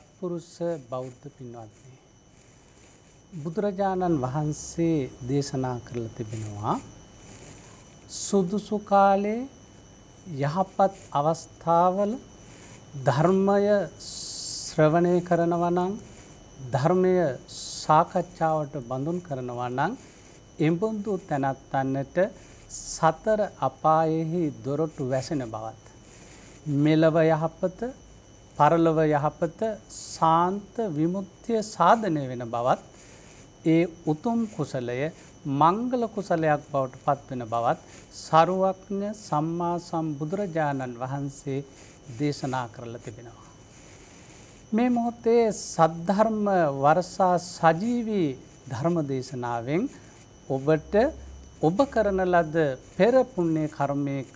සත්පුරුෂ බෞද්ධ පින්වත්න්නේ. බුදුරජාණන් වහන්සේ දේශනා කරල තිබෙනවා. සුදුසු කාලේ යහපත් අවස්ථාවල ධර්මය ශ්‍රවණය කරනවනං ධර්මය සාකච්ඡාවට බඳුන් කරනවනං එම්බුන්දු තැනත්තන්නට සතර අපායෙහි දොරොටු වැසෙන බවත්. මෙලව යහපත පරලොව යහපත සාන්ත විමුක්තිය සාධනය වෙන බවත් ඒ උතුම් කුසලය මංගල කුසලයක් බවට පත්වෙන බවත් සරුවක්ඥ සම්මා සම්බුදුරජාණන් වහන්සේ දේශනා කරලා තිබෙනවා. මේ මොහොත්තේ සද්ධර්ම වරසා සජීවී ධර්ම දේශනාවෙන් ඔබට ඔබ කරන ලද පෙරපුන්නේ කර්මයක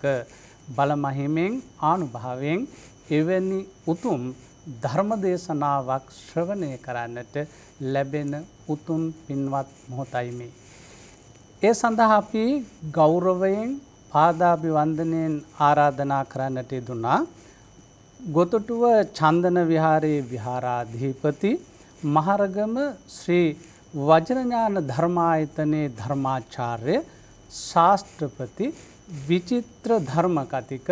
බලමහිමෙන් ආනුභාවෙන් එවැනි උතුම් ධර්ම දේශනාවක් ශ්‍රවණය කරන්නට ලැබෙන උතුම් පින්වත් මොහොතයි මේ. ඒ සඳහා අපි ගෞරවයෙන් පාදාභිවන්දනයෙන් ආරාධනා කරන්නට දුනා ගොතටුව චන්දන විහාරයේ විහාරාධිපති මහරගම ශ්‍රී වජරඥාන ධර්මායතනයේ ධර්මාචාර්ය ශාස්ත්‍රපති විචිත්‍ර ධර්ම කතික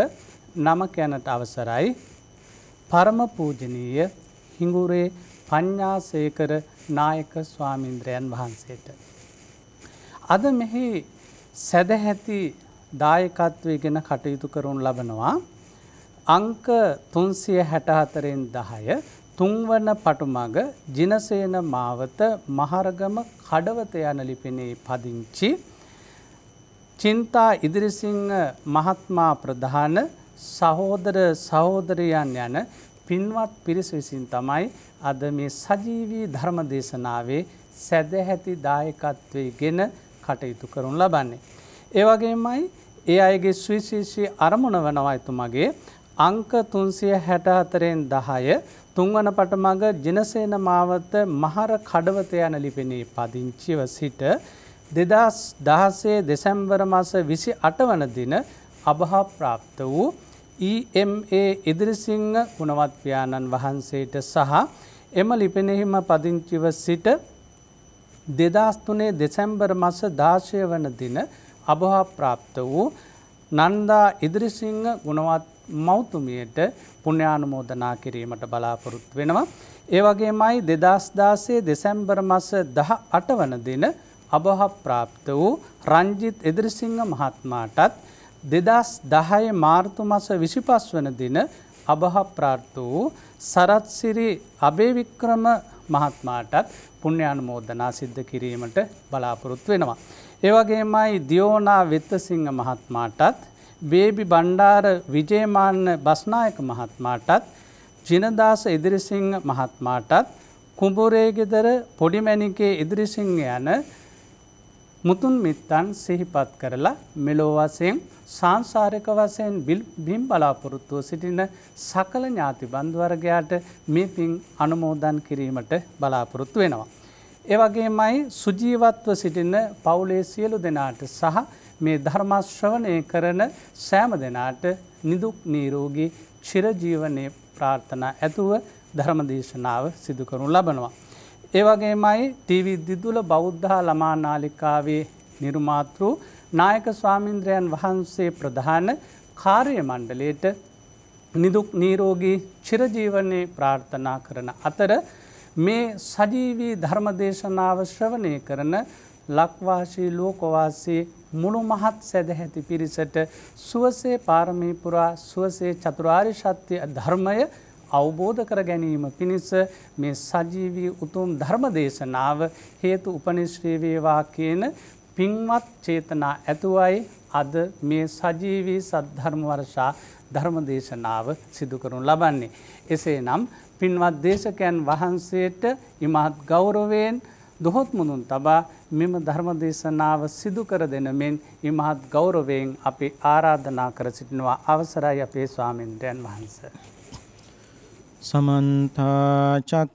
නමක යනට අවසරයි පරම පූජනීය හිඟුරේ පඤ්ඥාසේකර නායක ස්වාමින්ද්‍රයන් වහන්සේට. අද මෙහි සැදහැති දායකත්වය ගෙන කටයුතු කරුන් ලබනවා. අංක තුන්සිය හැටහතරෙන් දහය තුන්වන පටුමග ජිනසේන මාවත මහරගම කඩවත යන ලිපිනේ පදිංචි. චින්තා ඉදිරිසිංහ මහත්මා ප්‍රධාන සහෝදර සහෝදරයන් යන පින්වත් පිරිස විසින් තමයි අද මේ සජීවී ධර්ම දේශනාවේ සැදැහැති දායකත්වය ගෙන කටයුතු කරනු ලබන්නේ. ඒවගේමයි ඒ අයගේ ස්විශේෂී අරමුණ වනවයිතුමගේ අංක තුන්සිය හැටහතරෙන් දහය තුන්වන පටමග ජනසේන මාවත මහර කඩවත යන ලිපෙනී පදිංචිව සිට දෙදස් දහසේ දෙසැම්වර මස විසි අටවන දින අභහා ප්‍රාප්ත වූ EMA ඉදිරිසිංහ ගුණවත්ව්‍යාණන් වහන්සේට සහ එම ලිපෙනෙහිම පදිංචිව සිට දෙදස්තුනේ දෙසැම්බර් මස දාශය වන දින අබහා ප්‍රාප්ත වූ නන්දා ඉදිරිසිංහ ගුණවත් මෞතුමියට පුුණ්‍යානුමෝදනා කිරීමට බලාපොරොත් වෙනවා. ඒවගේමයි දෙදස්දාසේ දෙසැම්බර් මස දහ අටවන දින අබහ ප්‍රාප්ත වූ රංජිත් ඉදිරිසිංහ මහත්මාටත් දෙදස් දහය මාර්තු මස විසිපස් වන දින අබහ ප්‍රාර්ථ වූ සරත්සිරි අභේවික්‍රම මහත්මාටත් පුුණ්‍යයන් මෝදනා සිද්ධ කිරීමට බලාපොරොත් වෙනවා. ඒවගේමයි දියෝනා වෙත්තසිංහ මහත්මාටත් බේබි බණ්ඩාර විජේමාන්න බස්නායක මහත්මාටත් ජිනදාස ඉදිරිසිංහ මහත්මාටත් කුඹුරේගෙදර පොඩිමැනිකේ ඉදිරිසිංහ යන මුතුන් මිත්තන් සිහිපත් කරලා මෙලෝවසයෙන් සංසාරක වසයෙන් බිම් බලාපොරොත්තුව සිටින සකල ඥාති බන්ධවර්ගයාට මේ පින් අනුමෝදන් කිරීමට බලාපොරොත්තු වෙනවා. ඒවගේ මයි සුජීවත්ව සිටින පවුලේ සියලු දෙනාට සහ මේ ධර්මශ්‍රවනය කරන සෑම දෙනාට නිදුක් නීරෝගී චිරජීවනය ප්‍රාර්ථනා ඇතුව ධර්මදේශනාව සිදුකරු ලබනවා. ඒවගේමයි ටීවි දිදුල බෞද්ධා ළමා නාලිකාවේ නිර්මාතෘ නායක ස්වාමින්ද්‍රයන් වහන්සේ ප්‍රධාන කාර්ය මණ්ඩලයට නිදුක් නීරෝගී චිරජීවනය ප්‍රාර්ථනා කරන අතර මේ සජීවී ධර්මදේශනාව ශ්‍රවණය කරන ලක්වාශී ලෝකවාසේ මුළු මහත් සැදැහැති පිරිසට සුවසේ පාරමීපුරා සුවසේ චතුරාරි ශත්‍යය ධර්මය අවබෝධ කර ගැනීම පිණිස මේ සජීවී උතුම් ධර්මදේශනාව හේතු උපනිශ්‍රීවේවා කියන පින්වත් චේතනා ඇතුවයි අද මේ සජීවී සද්ධර්ම වර්ෂා ධර්ම දේශනාව සිදුකරුන් ලබන්නේ. එසේ නම් පින්වත් දේශකයන් වහන්සේට ඉමහත් ගෞරවයෙන් දොහොත් මුදුන් තබා මෙම ධර්ම දේශනාව සිදුකර දෙන මෙන් ඉමහත් ගෞරවයෙන් අපි ආරාධනා කර සිටිනවා අවසරයි අපේ ස්වාමින්ද්‍රයන් වහන්ස. සමන්තාචක්ක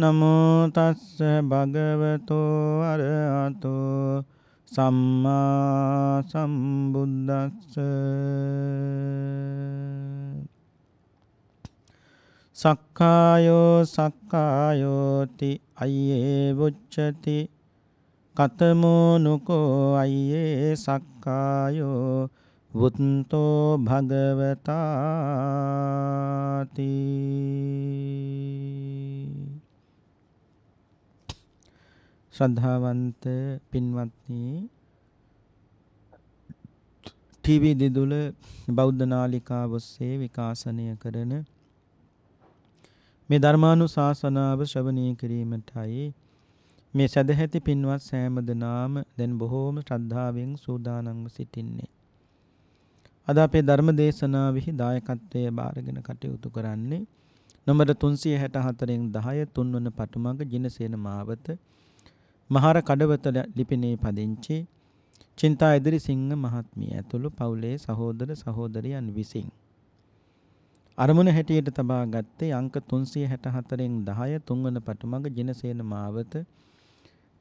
නමෝ තස්ස භගවතෝ අරහතෝ සම්මා සම්බුද්දස්ස සක්කායෝ සක්කායෝති අයියේ වොච්චති කතමෝ නුකෝ අයියේ සක්කායෝ වුත්තෝ භගවතාති ශ්‍රද්ධාවන්ත පින්වත්නි ටීවී දිදුල බෞද්ධ නාලිකාව ඔස්සේ විකාශනය කරන මේ ධර්මානුශාසනාව ශ්‍රවණය කිරීමටයි මේ සදැහැති පින්වත් සෑම දෙනාම දැන් බොහෝම ශ්‍රද්ධාවෙන් සූදානම්ව සිටින්නේ. අද අපේ ධර්ම දේශනාවෙහි දායකත්වය බාරගෙන කටයුතු කරන්නේ නම්බර 364න් 10 තුන්වන පටුමඟ ජිනසේන මාවත මහර කඩවතල ලිපිනේ පදිංචි චින්තා ඉදිරි සිංහ මහත්මිය ඇතුළු පවුලේ සහෝදර සහෝදරයන් විසින් අරමුණ හැටියට තබා ගත්තේ අංක 364න් 10 තුන්වන පටුමඟ ජිනසේන මාවත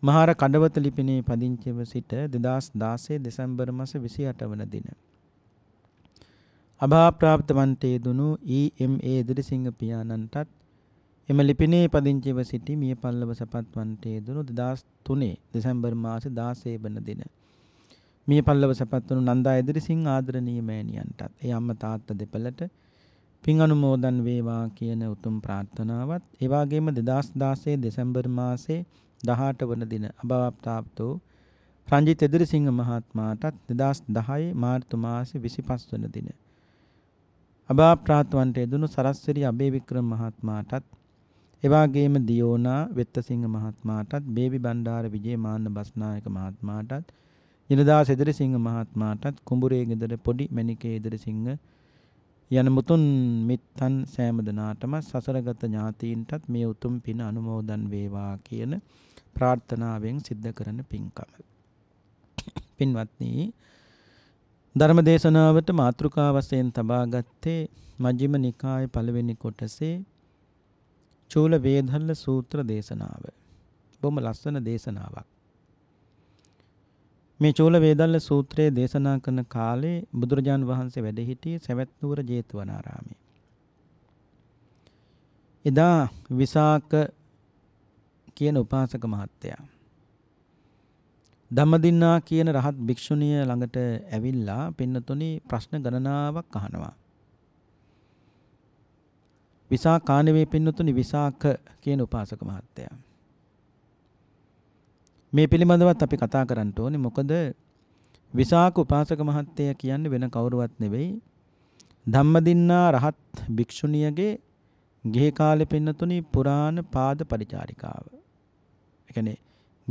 මහර කඩවත ලිපිනේ පදිංචිව සිට 2016 දෙසැම්බර් මාස 28 වන දින අභාප්‍රාප්තවන්තේ දුණු EMA දිරිසිංහ පියාණන්ටත් එම ලිපිනේ පදිංචිව සිටි මිය පල්ලව සපත්වන්ටේ දුණු 2003 දෙසැම්බර් මාසේ 16 වන දින මිය පල්ලව සපත්වුණු නන්දා එදිරිසිං ආදරණීය මෑණියන්ටත් ඒ අම්මා තාත්තා දෙපළට පින් අනුමෝදන් වේවා කියන උතුම් ප්‍රාර්ථනාවත් ඒ වගේම 2016 දෙසැම්බර් මාසේ 18 වන දින අභවප්තාප්තෝ රංජිත් එදිරිසිංහ මහත්මයාටත් 2010 මාර්තු මාසේ 25 වන දින අභවප්තාප්තවන්ට දුණු සරස්වති අබේ වික්‍රම මහත්මයාටත් එවාගේම දියෝනා වෙත්තසිංහ මහත්මයාටත්, බේබි බණ්ඩාර විජේ මාන්න බස්නායක මහත්මයාටත්, ඉලදා සෙදරසිංහ මහත්මයාටත්, කුඹුරේ ගෙදර පොඩි මණිකේ ඉදරසිංහ යන මුතුන් මිත්තන් සෑම දිනාටම සසරගත ඥාතීන්ටත් මේ උතුම් පින අනුමෝදන් වේවා කියන ප්‍රාර්ථනාවෙන් සිද්ධ කරන පින්කම. පින්වත්නි ධර්මදේශනාවට මාතෘකා වශයෙන් තබා ගත්තේ මජ්ක්‍ධිම නිකායේ පළවෙනි කොටසේ චූල වේදල්ල සූත්‍ර දේශනාව. බොහොම ලස්සන දේශනාවක්. මේ චූල වේදල්ල සූත්‍රයේ දේශනා කරන කාලේ බුදුරජාන් වහන්සේ වැඩ සිටියේ සවැත් නුවර ජේතවනාරාමයේ. එදා විසාක කියන උපාසක මහත්තයා ධම්මදින්නා කියන රහත් භික්ෂුණිය ළඟට ඇවිල්ලා පින්නතුනි ප්‍රශ්න ගණනාවක් අහනවා. විසාකා නෙවෙයි පින්නතුනි විසාක කියන උපාසක මහත්තයා. මේ පිළිබඳවත් අපි කතා කරන්න ඕනේ මොකද විසාක උපාසක මහත්තයා කියන්නේ වෙන කවුරුවත් නෙවෙයි ධම්මදින්නා රහත් භික්ෂුණියගේ ගේ කාලේ පින්නතුනි පුරාණ පාද පරිචාරිකාව. ඒ කියන්නේ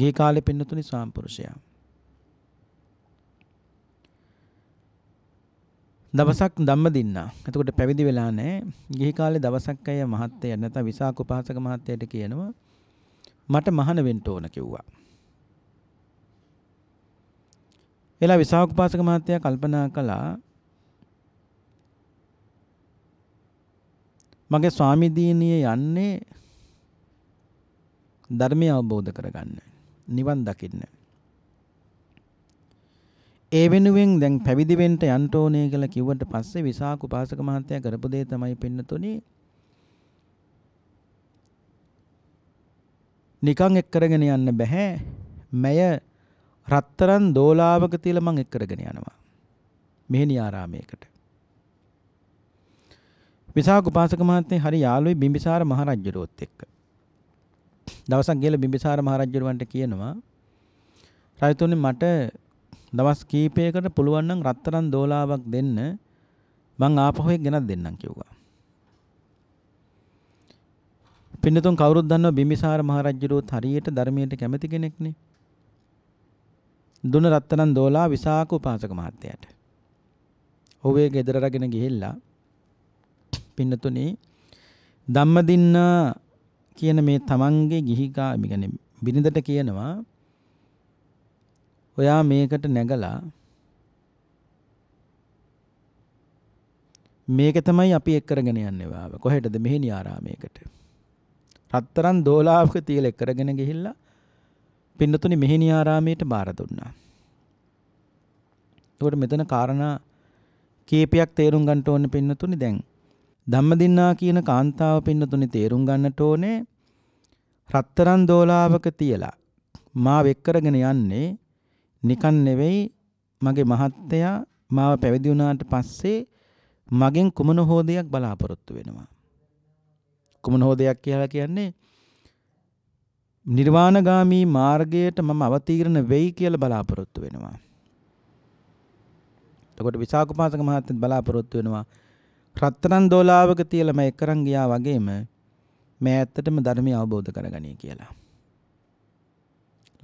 ගේ කාලේ පින්නතුනි සාම්පුරුෂයා. දවසක් ධම්ම දින්නා. එතකොට පැවිදි වෙලා නැහැ. ගිහි කාලේ දවසක් අය මහත්තයා නැත්නම් විසාක උපාසක මහත්තයාට කියනවා මට මහාන වෙන්න ඕන කිව්වා. එලා විසාක උපාසක මහත්තයා කල්පනා කළා මගේ ස්වාමිදීනිය යන්නේ ධර්මය අවබෝධ කරගන්න. නිවන් දකින්න. ඒ වෙනුවෙන් දැන් පැවිදි වෙන්න යන්න ඕනේ කියලා කිව්වට පස්සේ විසාක උපාසක මහත්තයා කරපු දේ තමයි පින්නතුනේ නිකන් එක් කරගෙන යන්න බෑ මය රත්තරන් දෝලාවක තියලා මං එක් කරගෙන යනවා මෙහෙණි ආරාමයකට විසාක උපාසක මහත්තයා හරි යාළුවයි බිම්බිසාර මහරජුරුවොත් එක්ක දවසක් ගිහලා බිම්බිසාර මහරජුරුවන්ට කියනවා රජතුමනි මට දවස් කීපයකට පුළුවන් නම් රත්තරන් දෝලාවක් දෙන්න මං ආපහු එක ගෙනත් දෙන්නම් කිව්වා. පින්නතුන් කවුරුත් දන්නවා බිම්බිසාර මහරජුරුත් හරියට ධර්මයට කැමති කෙනෙක්නේ. දුන රත්තරන් දෝලා විසාක උපාසක මහත්තයාට. ඔහුගේ ගෙදර රගෙන ගිහිල්ලා පින්නතුනේ ධම්මදින්න කියන මේ තමන්ගේ ගිහිකා මිගනේ බිරිඳට කියනවා ඔයා මේකට නැගලා මේක තමයි අපි එක් කරගෙන යන්නේ වාව. කොහෙටද මෙහෙණි ආරාමයකට. රත්තරන් දෝලාවක තියලා එක් කරගෙන ගිහිල්ලා පින්නතුනි මෙහෙණි ආරාමයට බාර දුන්නා. ඒකට මෙතන කාරණා කීපයක් තේරුම් ගන්න ඕනේ පින්නතුනි දැන්. ධම්මදින්නා කියන කාන්තාව පින්නතුනි තේරුම් ගන්නට ඕනේ රත්තරන් දෝලාවක තියලා මා වෙක් කරගෙන යන්නේ නිකන් නෙවෙයි මගේ මහත්තයා මාව පැවිදි වුණාට පස්සේ මගෙන් කුමන හෝ දෙයක් බලාපොරොත්තු වෙනවා. කුමන හෝ දෙයක් කියලා කියන්නේ නිර්වාණගාමී මාර්ගයට මම අවතීර්ණ වෙයි කියලා බලාපොරොත්තු වෙනවා. එතකොට විසාකුපාසක මහත්තයත් බලාපොරොත්තු වෙනවා. රත්තරන් දෝලාවක තියලා මම එක්කරන් ගියා වගේම මේ ඇත්තටම ධර්මය අවබෝධ කරගනී කියලා.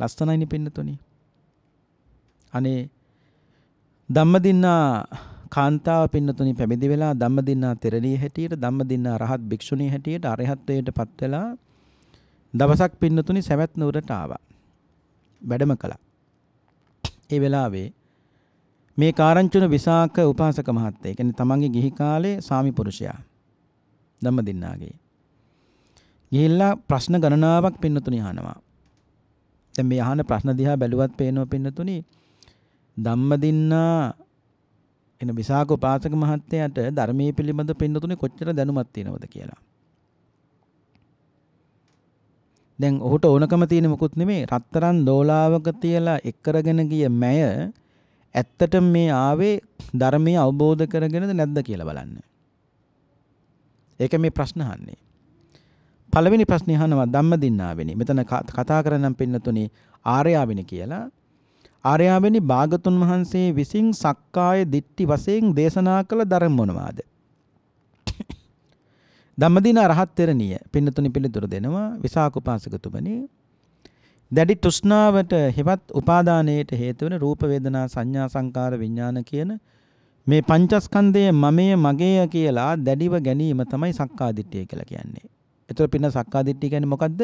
ලස්සනයිනි පින්නතුනේ. අනේ ධම්මදින්නා කාන්තාව පින්නතුනි පැමිදි වෙලා ධම්මදින්නා තෙරණිය හැටියට ධම්මදින්නා රහත් භික්ෂුණී හැටියට අරහත්ත්වයට පත් වෙලා දවසක් පින්නතුනි සවැත් නුවරට ආවා. වැඩම කළා. ඒ වෙලාවේ මේ කාරංචුන විසාක උපාසක මහත්තයා. ඒ කියන්නේ තමන්ගේ ගිහි කාලේ සාමි පුරුෂයා. ධම්මදින්නාගේ. ගිහිල්ලා ප්‍රශ්න ගණනාවක් පින්නතුනි අහනවා. දැන් මේ අහන ප්‍රශ්න දිහා බැලුවත් පේනවා පින්නතුනි ධම්මදින්නා එන විසාක උපාසක මහත්තයාට ධර්මයේ පිළිබඳ පින්නතුනේ කොච්චර දැනුමක් තියෙනවද කියලා. දැන් ඔහුට ඕනකම තියෙන මොකුත් නෙමෙයි රත්තරන් දෝලාවක තියලා එක් කරගෙන ගිය මැය ඇත්තටම මේ ආවේ ධර්මයේ අවබෝධ කරගෙනද නැද්ද කියලා බලන්න. ඒක මේ ප්‍රශ්න අහන්නේ. පළවෙනි ප්‍රශ්නේ අහනවා ධම්මදින්නාවෙනි. මෙතන කතා කරනම් පින්නතුනේ ආර්යාවෙනි කියලා. ආර්යාවෙනි භාගතුන් වහන්සේ විසින් සක්කාය දිට්ටි වශයෙන් දේශනා කළ ධර්ම මොනවාද? ධම්මදින රහත් තෙරණිය පින්නතුනි පිළිතුරු දෙනවා විසාක උපාසකතුමනි දැඩි තෘෂ්ණාවට හෙවත් උපාදානයට හේතු වෙන රූප වේදනා සංඥා සංකාර විඥාන කියන මේ පංචස්කන්ධය මමය මගේය කියලා දැඩිව ගැනීම තමයි සක්කාදිට්ඨිය කියලා කියන්නේ. ඒතර පින්න සක්කාදිට්ඨිය කියන්නේ මොකද්ද?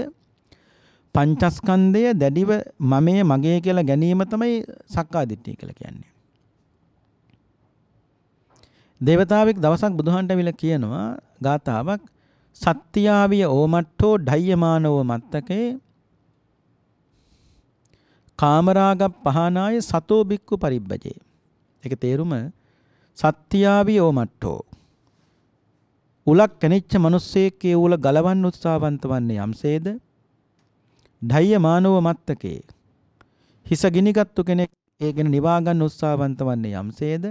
පංචස්කන්ධය දැඩිව මමයේ මගේ කියලා ගැනීම තමයි සක්කාදිට්ඨිය කියලා කියන්නේ. දේවතාවෙක් දවසක් බුදුහන්ට විල කියනවා ගාතාවක් සත්‍යාවිය ඕමට්ටෝ ඩයමානව මත්තකේ කාමරාග පහනාය සතෝ බික්කු පරිබ්බජේ. ඒක තේරුම සත්‍යාවිය ඕමට්ටෝ උලක් කැනිච්ච මිනිස්සෙක් ඒ උල ගලවන්න උත්සාහවන්ත වන්නේ යම්සේද ධෛය මානව මත්තකේ හිස ගිනිගත්තු කෙනෙක් ඒ ගැන නිවා ගන්න උත්සාහවන්ත වන්නේ යම්සේද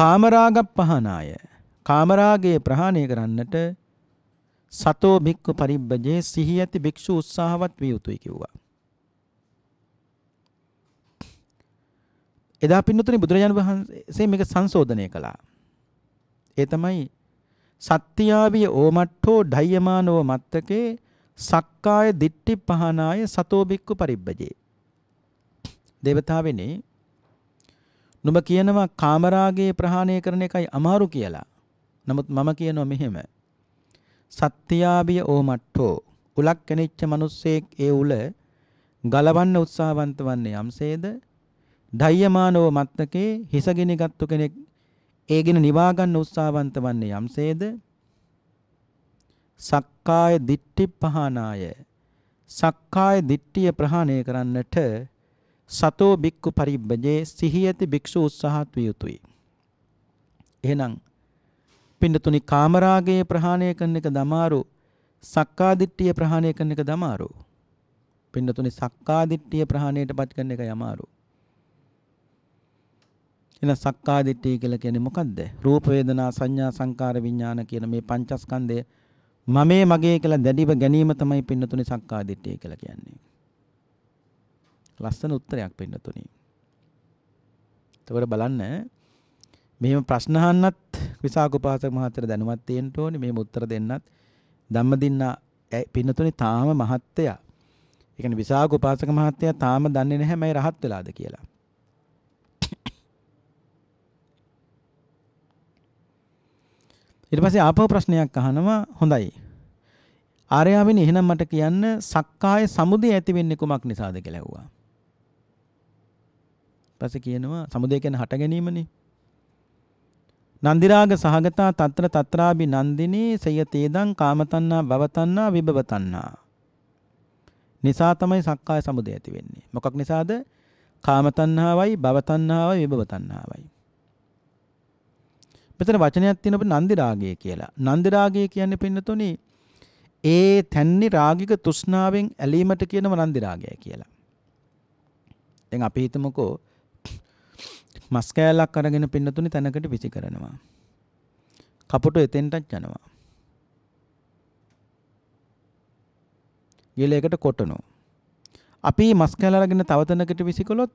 කාමරාග පහනාය කාමරාගයේ ප්‍රහාණය කරන්නට සතෝ භික්ඛු පරිබ්බජේ සිහි ඇති භික්ෂු උත්සාහවත් විය යුතුයි කිව්වා එදා පින්නතුනි බුදුරජාණන් වහන්සේ මේක සංශෝධනය කළා ඒ තමයි සත්‍යාවිය ඕමට්ඨෝ ඩයමානෝ මත්තකේ සක්කාය දිට්ටි පහනාය සතෝ බික්කු පරිබ්බජේ. දේවතාවෙනි නුඹ කියනවා කාමරාගේ ප්‍රහාණය කරන එකයි අමාරු කියලා. නමුත් මම කියනවා මෙහෙම. සත්‍යාවිය ඕමට්ඨෝ උලක් කෙනෙච්ච මිනිස්සෙක් ඒ උල ගලවන්න උත්සාහවන්ත වන්නේ යම්සේද ධෛයමානව මත්නකේ හිසගෙන ගත්තු කෙනෙක් ඒ ගැන නිවා ගන්න උත්සාහවන්ත වන්නේ යම්සේද සක්කාය දිට්ටි පහනාය සක්කාය දිට්ටිය ප්‍රහාණය කරන්නට සතෝ බික්කු පරිබ්බජේ සිහියති භික්ෂු උත්සාහත් විය යුතුයි එහෙනම් පින්නතුනි කාමරාගයේ ප්‍රහාණය කරන එක දමාරු සක්කාදිට්ඨිය ප්‍රහාණය කරන එක දමාරු පින්නතුනි සක්කාදිට්ඨිය ප්‍රහාණයට පත් කරන එක යමාරු එහෙනම් සක්කාදිට්ඨිය කියලා කියන්නේ මොකද්ද? රූප වේදනා සංඥා සංකාර විඥාන කියන මේ පංචස්කන්ධය මමේ මගේ කියලා දැඩිව ගැනීම තමයි පින්නතුනේ සක්කාදිට්ඨිය කියලා කියන්නේ. ලස්සන උත්තරයක් පින්නතුනේ. එතකොට බලන්න මෙහෙම ප්‍රශ්න අහන්නත් විසාක උපාසක මහත්තයා දැනුවත් තියෙන්න ඕනේ මෙහෙම උත්තර දෙන්නත් ධම්මදින්න පින්නතුනේ තාම මහත්තයා. ඒ කියන්නේ විසාක උපාසක මහත්තයා තාම දන්නේ නැහැ මම රහත් වෙලාද කියලා. ඊට පස්සේ ආපහු ප්‍රශ්නයක් අහනවා හොඳයි. ආර්යාවෙනි එහෙනම් මට කියන්න සක්කාය සමුදය ඇති වෙන්නේ කුමක් නිසාද කියලා ඇහුවා. පස්සේ කියනවා සමුදය කියන්නේ හට ගැනීමනේ. නන්දිරාග සහගතා తත්‍ර తත්‍රාබි නන්දිනී සයතේදං කාමතණ්ණා භවතණ්ණා විභවතණ්ණා. නිසා තමයි සක්කාය සමුදය ඇති වෙන්නේ. මොකක් නිසාද? කාමතණ්හාවයි භවතණ්හාවයි විභවතණ්හාවයි. මෙතන වචනයක් තියෙන අපේ නන්දි රාගය කියලා. නන්දි රාගය කියන්නේ පින්නතුනි ඒ තැන්නි රාගික තෘෂ්ණාවෙන් ඇලීමට කියනව නන්දි රාගය කියලා. දැන් අපි හිතමුකෝ මස් කෑල්ලක් අරගෙන පින්නතුනි තැනකට විසි කරනවා. කපුට එතෙන්ටත් යනවා. ගිලයකට කොටනවා. අපි මස් කෑල්ල අරගෙන තව තැනකට විසි කළොත්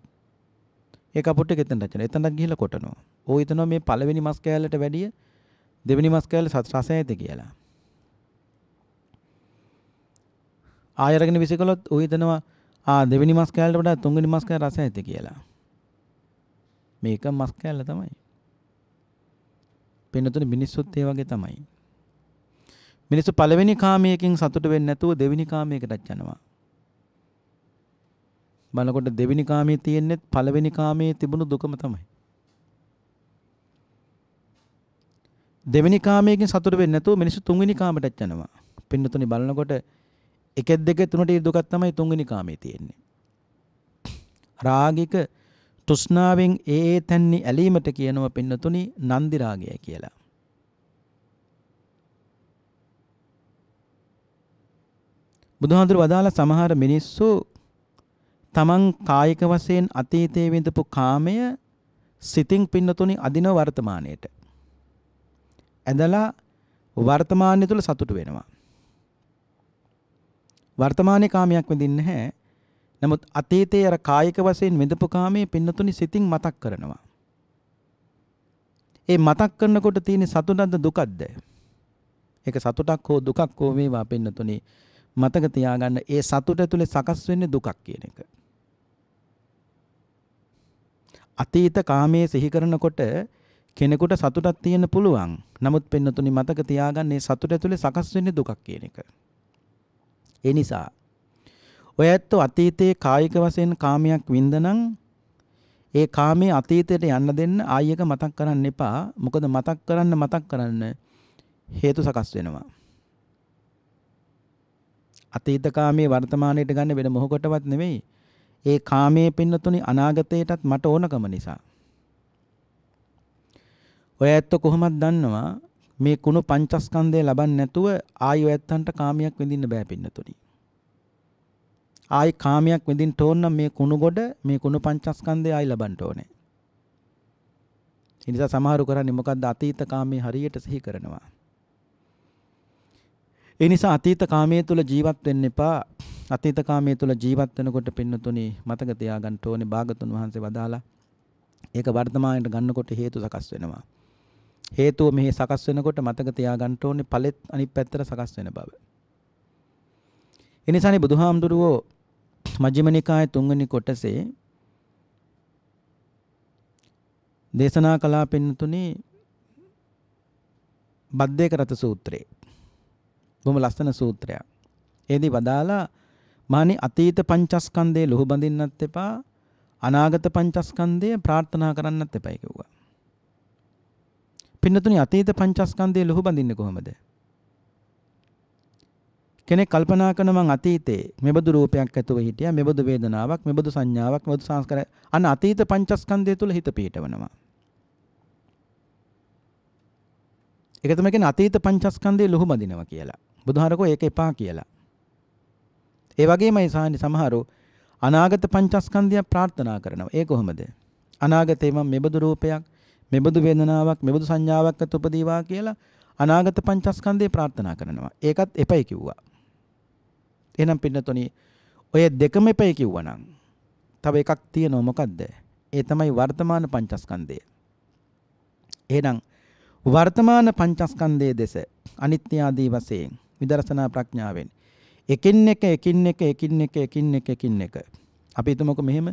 ඒ කපුට්ටෙක් එතනට යනවා. එතනට ගිහිල්ලා කොටනවා. ඌ හිතනවා මේ පළවෙනි මස් කෑල්ලට වැඩිය දෙවෙනි මස් කෑල්ල රසයි ඇති කියලා. ආයරගෙන විසිකලොත් ඌ හිතනවා ආ දෙවෙනි මස් කෑල්ලට වඩා තුන්වෙනි මස් කෑල්ල රසයි ඇති කියලා. මේක මස් කෑල්ල තමයි. පින්නතුනේ මිනිස්සුත් ඒ වගේ තමයි. මිනිස්සු පළවෙනි කාමයකින් සතුට වෙන්නේ නැතුව දෙවෙනි කාමයකටත් යනවා. බලනකොට දෙවෙනි කාමයේ තියෙන්නේ පළවෙනි කාමයේ තිබුණු දුකම තමයි. දෙවෙනි කාමයෙන් සතුට වෙන්නේ නැතුව මිනිස්සු තුන්වෙනි කාමයට යනවා. පින්නතුනි බලනකොට එකෙත් දෙකේ තුනට ඒ දුකක් තමයි තුන්වෙනි කාමයේ තියෙන්නේ. රාගික තෘෂ්ණාවෙන් ඒ ඒ තැන්නේ ඇලීමට කියනවා පින්නතුනි නන්දි රාගය කියලා. බුදුහාඳුර වදාලා සමහර මිනිස්සු තමන් කායික වශයෙන් අතීතයේ විඳපු කාමය සිතින් පින්නතුනි අදින වර්තමානයට. ඇදලා වර්තමානය තුළ සතුට වෙනවා. වර්තමානයේ කාමයක් විඳින්නේ නැහැ. නමුත් අතීතයේ අර කායික වශයෙන් විඳපු කාමයේ පින්නතුනි සිතින් මතක් කරනවා. ඒ මතක් කරනකොට තියෙන සතුටක්ද දුකක්ද? ඒක සතුටක් හෝ දුකක් හෝ මේවා පින්නතුනි මතක තියාගන්න ඒ සතුට ඇතුලේ සකස් වෙන්නේ දුකක් කියන එක. අතීත කාමයේ සිහි කරනකොට කෙනෙකුට සතුටක් තියෙන්න පුළුවන්. නමුත් පෙන්නතුනි මතක තියාගන්න මේ සතුට ඇතුලේ සකස් වෙන්නේ දුකක් කියන එක. ඒ නිසා ඔය ඇත්තෝ අතීතයේ කායික වශයෙන් කාමයක් වින්දනම් ඒ කාමයේ අතීතයට යන්න දෙන්න ආයෙක මතක් කරන්න එපා. මොකද මතක් කරන්න මතක් කරන්න හේතු සකස් වෙනවා. අතීත කාමයේ වර්තමානයට ගන්න වෙන මොහොකටවත් නෙමෙයි ඒ කාමයේ පින්නතුනි අනාගතයටත් මට ඕනකම නිසා. ඔය ඇත්ත කොහොමද දන්නවා මේ කුණු පංචස්කන්ධය ලබන්නේ නැතුව ආයෝ ඇත්තන්ට කාමයක් විඳින්න බෑ පින්නතුනි. ආයි කාමයක් විඳින්න ඕන නම් මේ කුණු ගොඩ මේ කුණු පංචස්කන්ධය ආයි ලබන්න ඕනේ. ඒ නිසා සමහරු කරන්නේ මොකද්ද අතීත කාමයේ හරියට සිහි කරනවා. ඒ නිසා අතීත කාමයේ තුල ජීවත් වෙන්න එපා. අතීත කාමයේ තුල ජීවත් වෙනකොට පින්නතුනි මතක තියාගන්න ඕනේ බාගතුන් වහන්සේ වදාලා. ඒක වර්තමානයට ගන්නකොට හේතු සකස් වෙනවා. හේතුව මෙහි සකස් වෙනකොට මතක තියාගන්න ඕනේ ඵලෙත් අනිත් පැත්තට සකස් වෙන බව. ඒ නිසානේ බුදුහාමුදුරුවෝ මජ්ක්‍ධිම නිකායේ තුන්වෙනි කොටසේ දේශනා කළා පින්නතුනි බද්දේක රත සූත්‍රේ බොහොම ලස්සන සූත්‍රයක්. ඒදී වදාලා මහනි අතීත පංචස්කන්ධය ලොහු බඳින්නත් එපා අනාගත පංචස්කන්ධය ප්‍රාර්ථනා කරන්නත් එපයි කිව්වා. පින්නතුනි අතීත පංචස්කන්ධය ලොහු බඳින්නේ කොහොමද? කෙනෙක් කල්පනා කරන මං අතීතේ මෙබඳු රූපයක් ඇතුව හිටියා මෙබඳු වේදනාවක් මෙබඳු සංඥාවක් මෙබඳු සංස්කාර අන්න අතීත පංචස්කන්ධය තුල හිත පිහිටවනවා ඒක තමයි කියන්නේ අතීත පංචස්කන්ධයේ ලොහුම දිනවා කියලා බුදුහාරකෝ ඒක එපා කියලා. ඒ වගේමයි සානි සමහරු අනාගත පංචස්කන්ධය ප්‍රාර්ථනා කරනවා. ඒ කොහොමද? අනාගතේ මම මෙබඳු රූපයක්, මෙබඳු වේදනාවක්, මෙබඳු සංඥාවක් අත උපදීවා කියලා අනාගත පංචස්කන්ධය ප්‍රාර්ථනා කරනවා. ඒකත් එපයි කිව්වා. එහෙනම් පින්නතොනි ඔය දෙකම එපයි කිව්වනම් තව එකක් තියෙනව මොකද්ද? ඒ තමයි වර්තමාන පංචස්කන්ධය. එහෙනම් වර්තමාන පංචස්කන්ධයේ දෙස අනිත්‍ය ආදී වශයෙන් විදර්ශනා ප්‍රඥාවෙන්. එකින් එක එකින් එක එකින් එක එකින් එක එකින් එක. අපි හිතමුකෝ මෙහෙම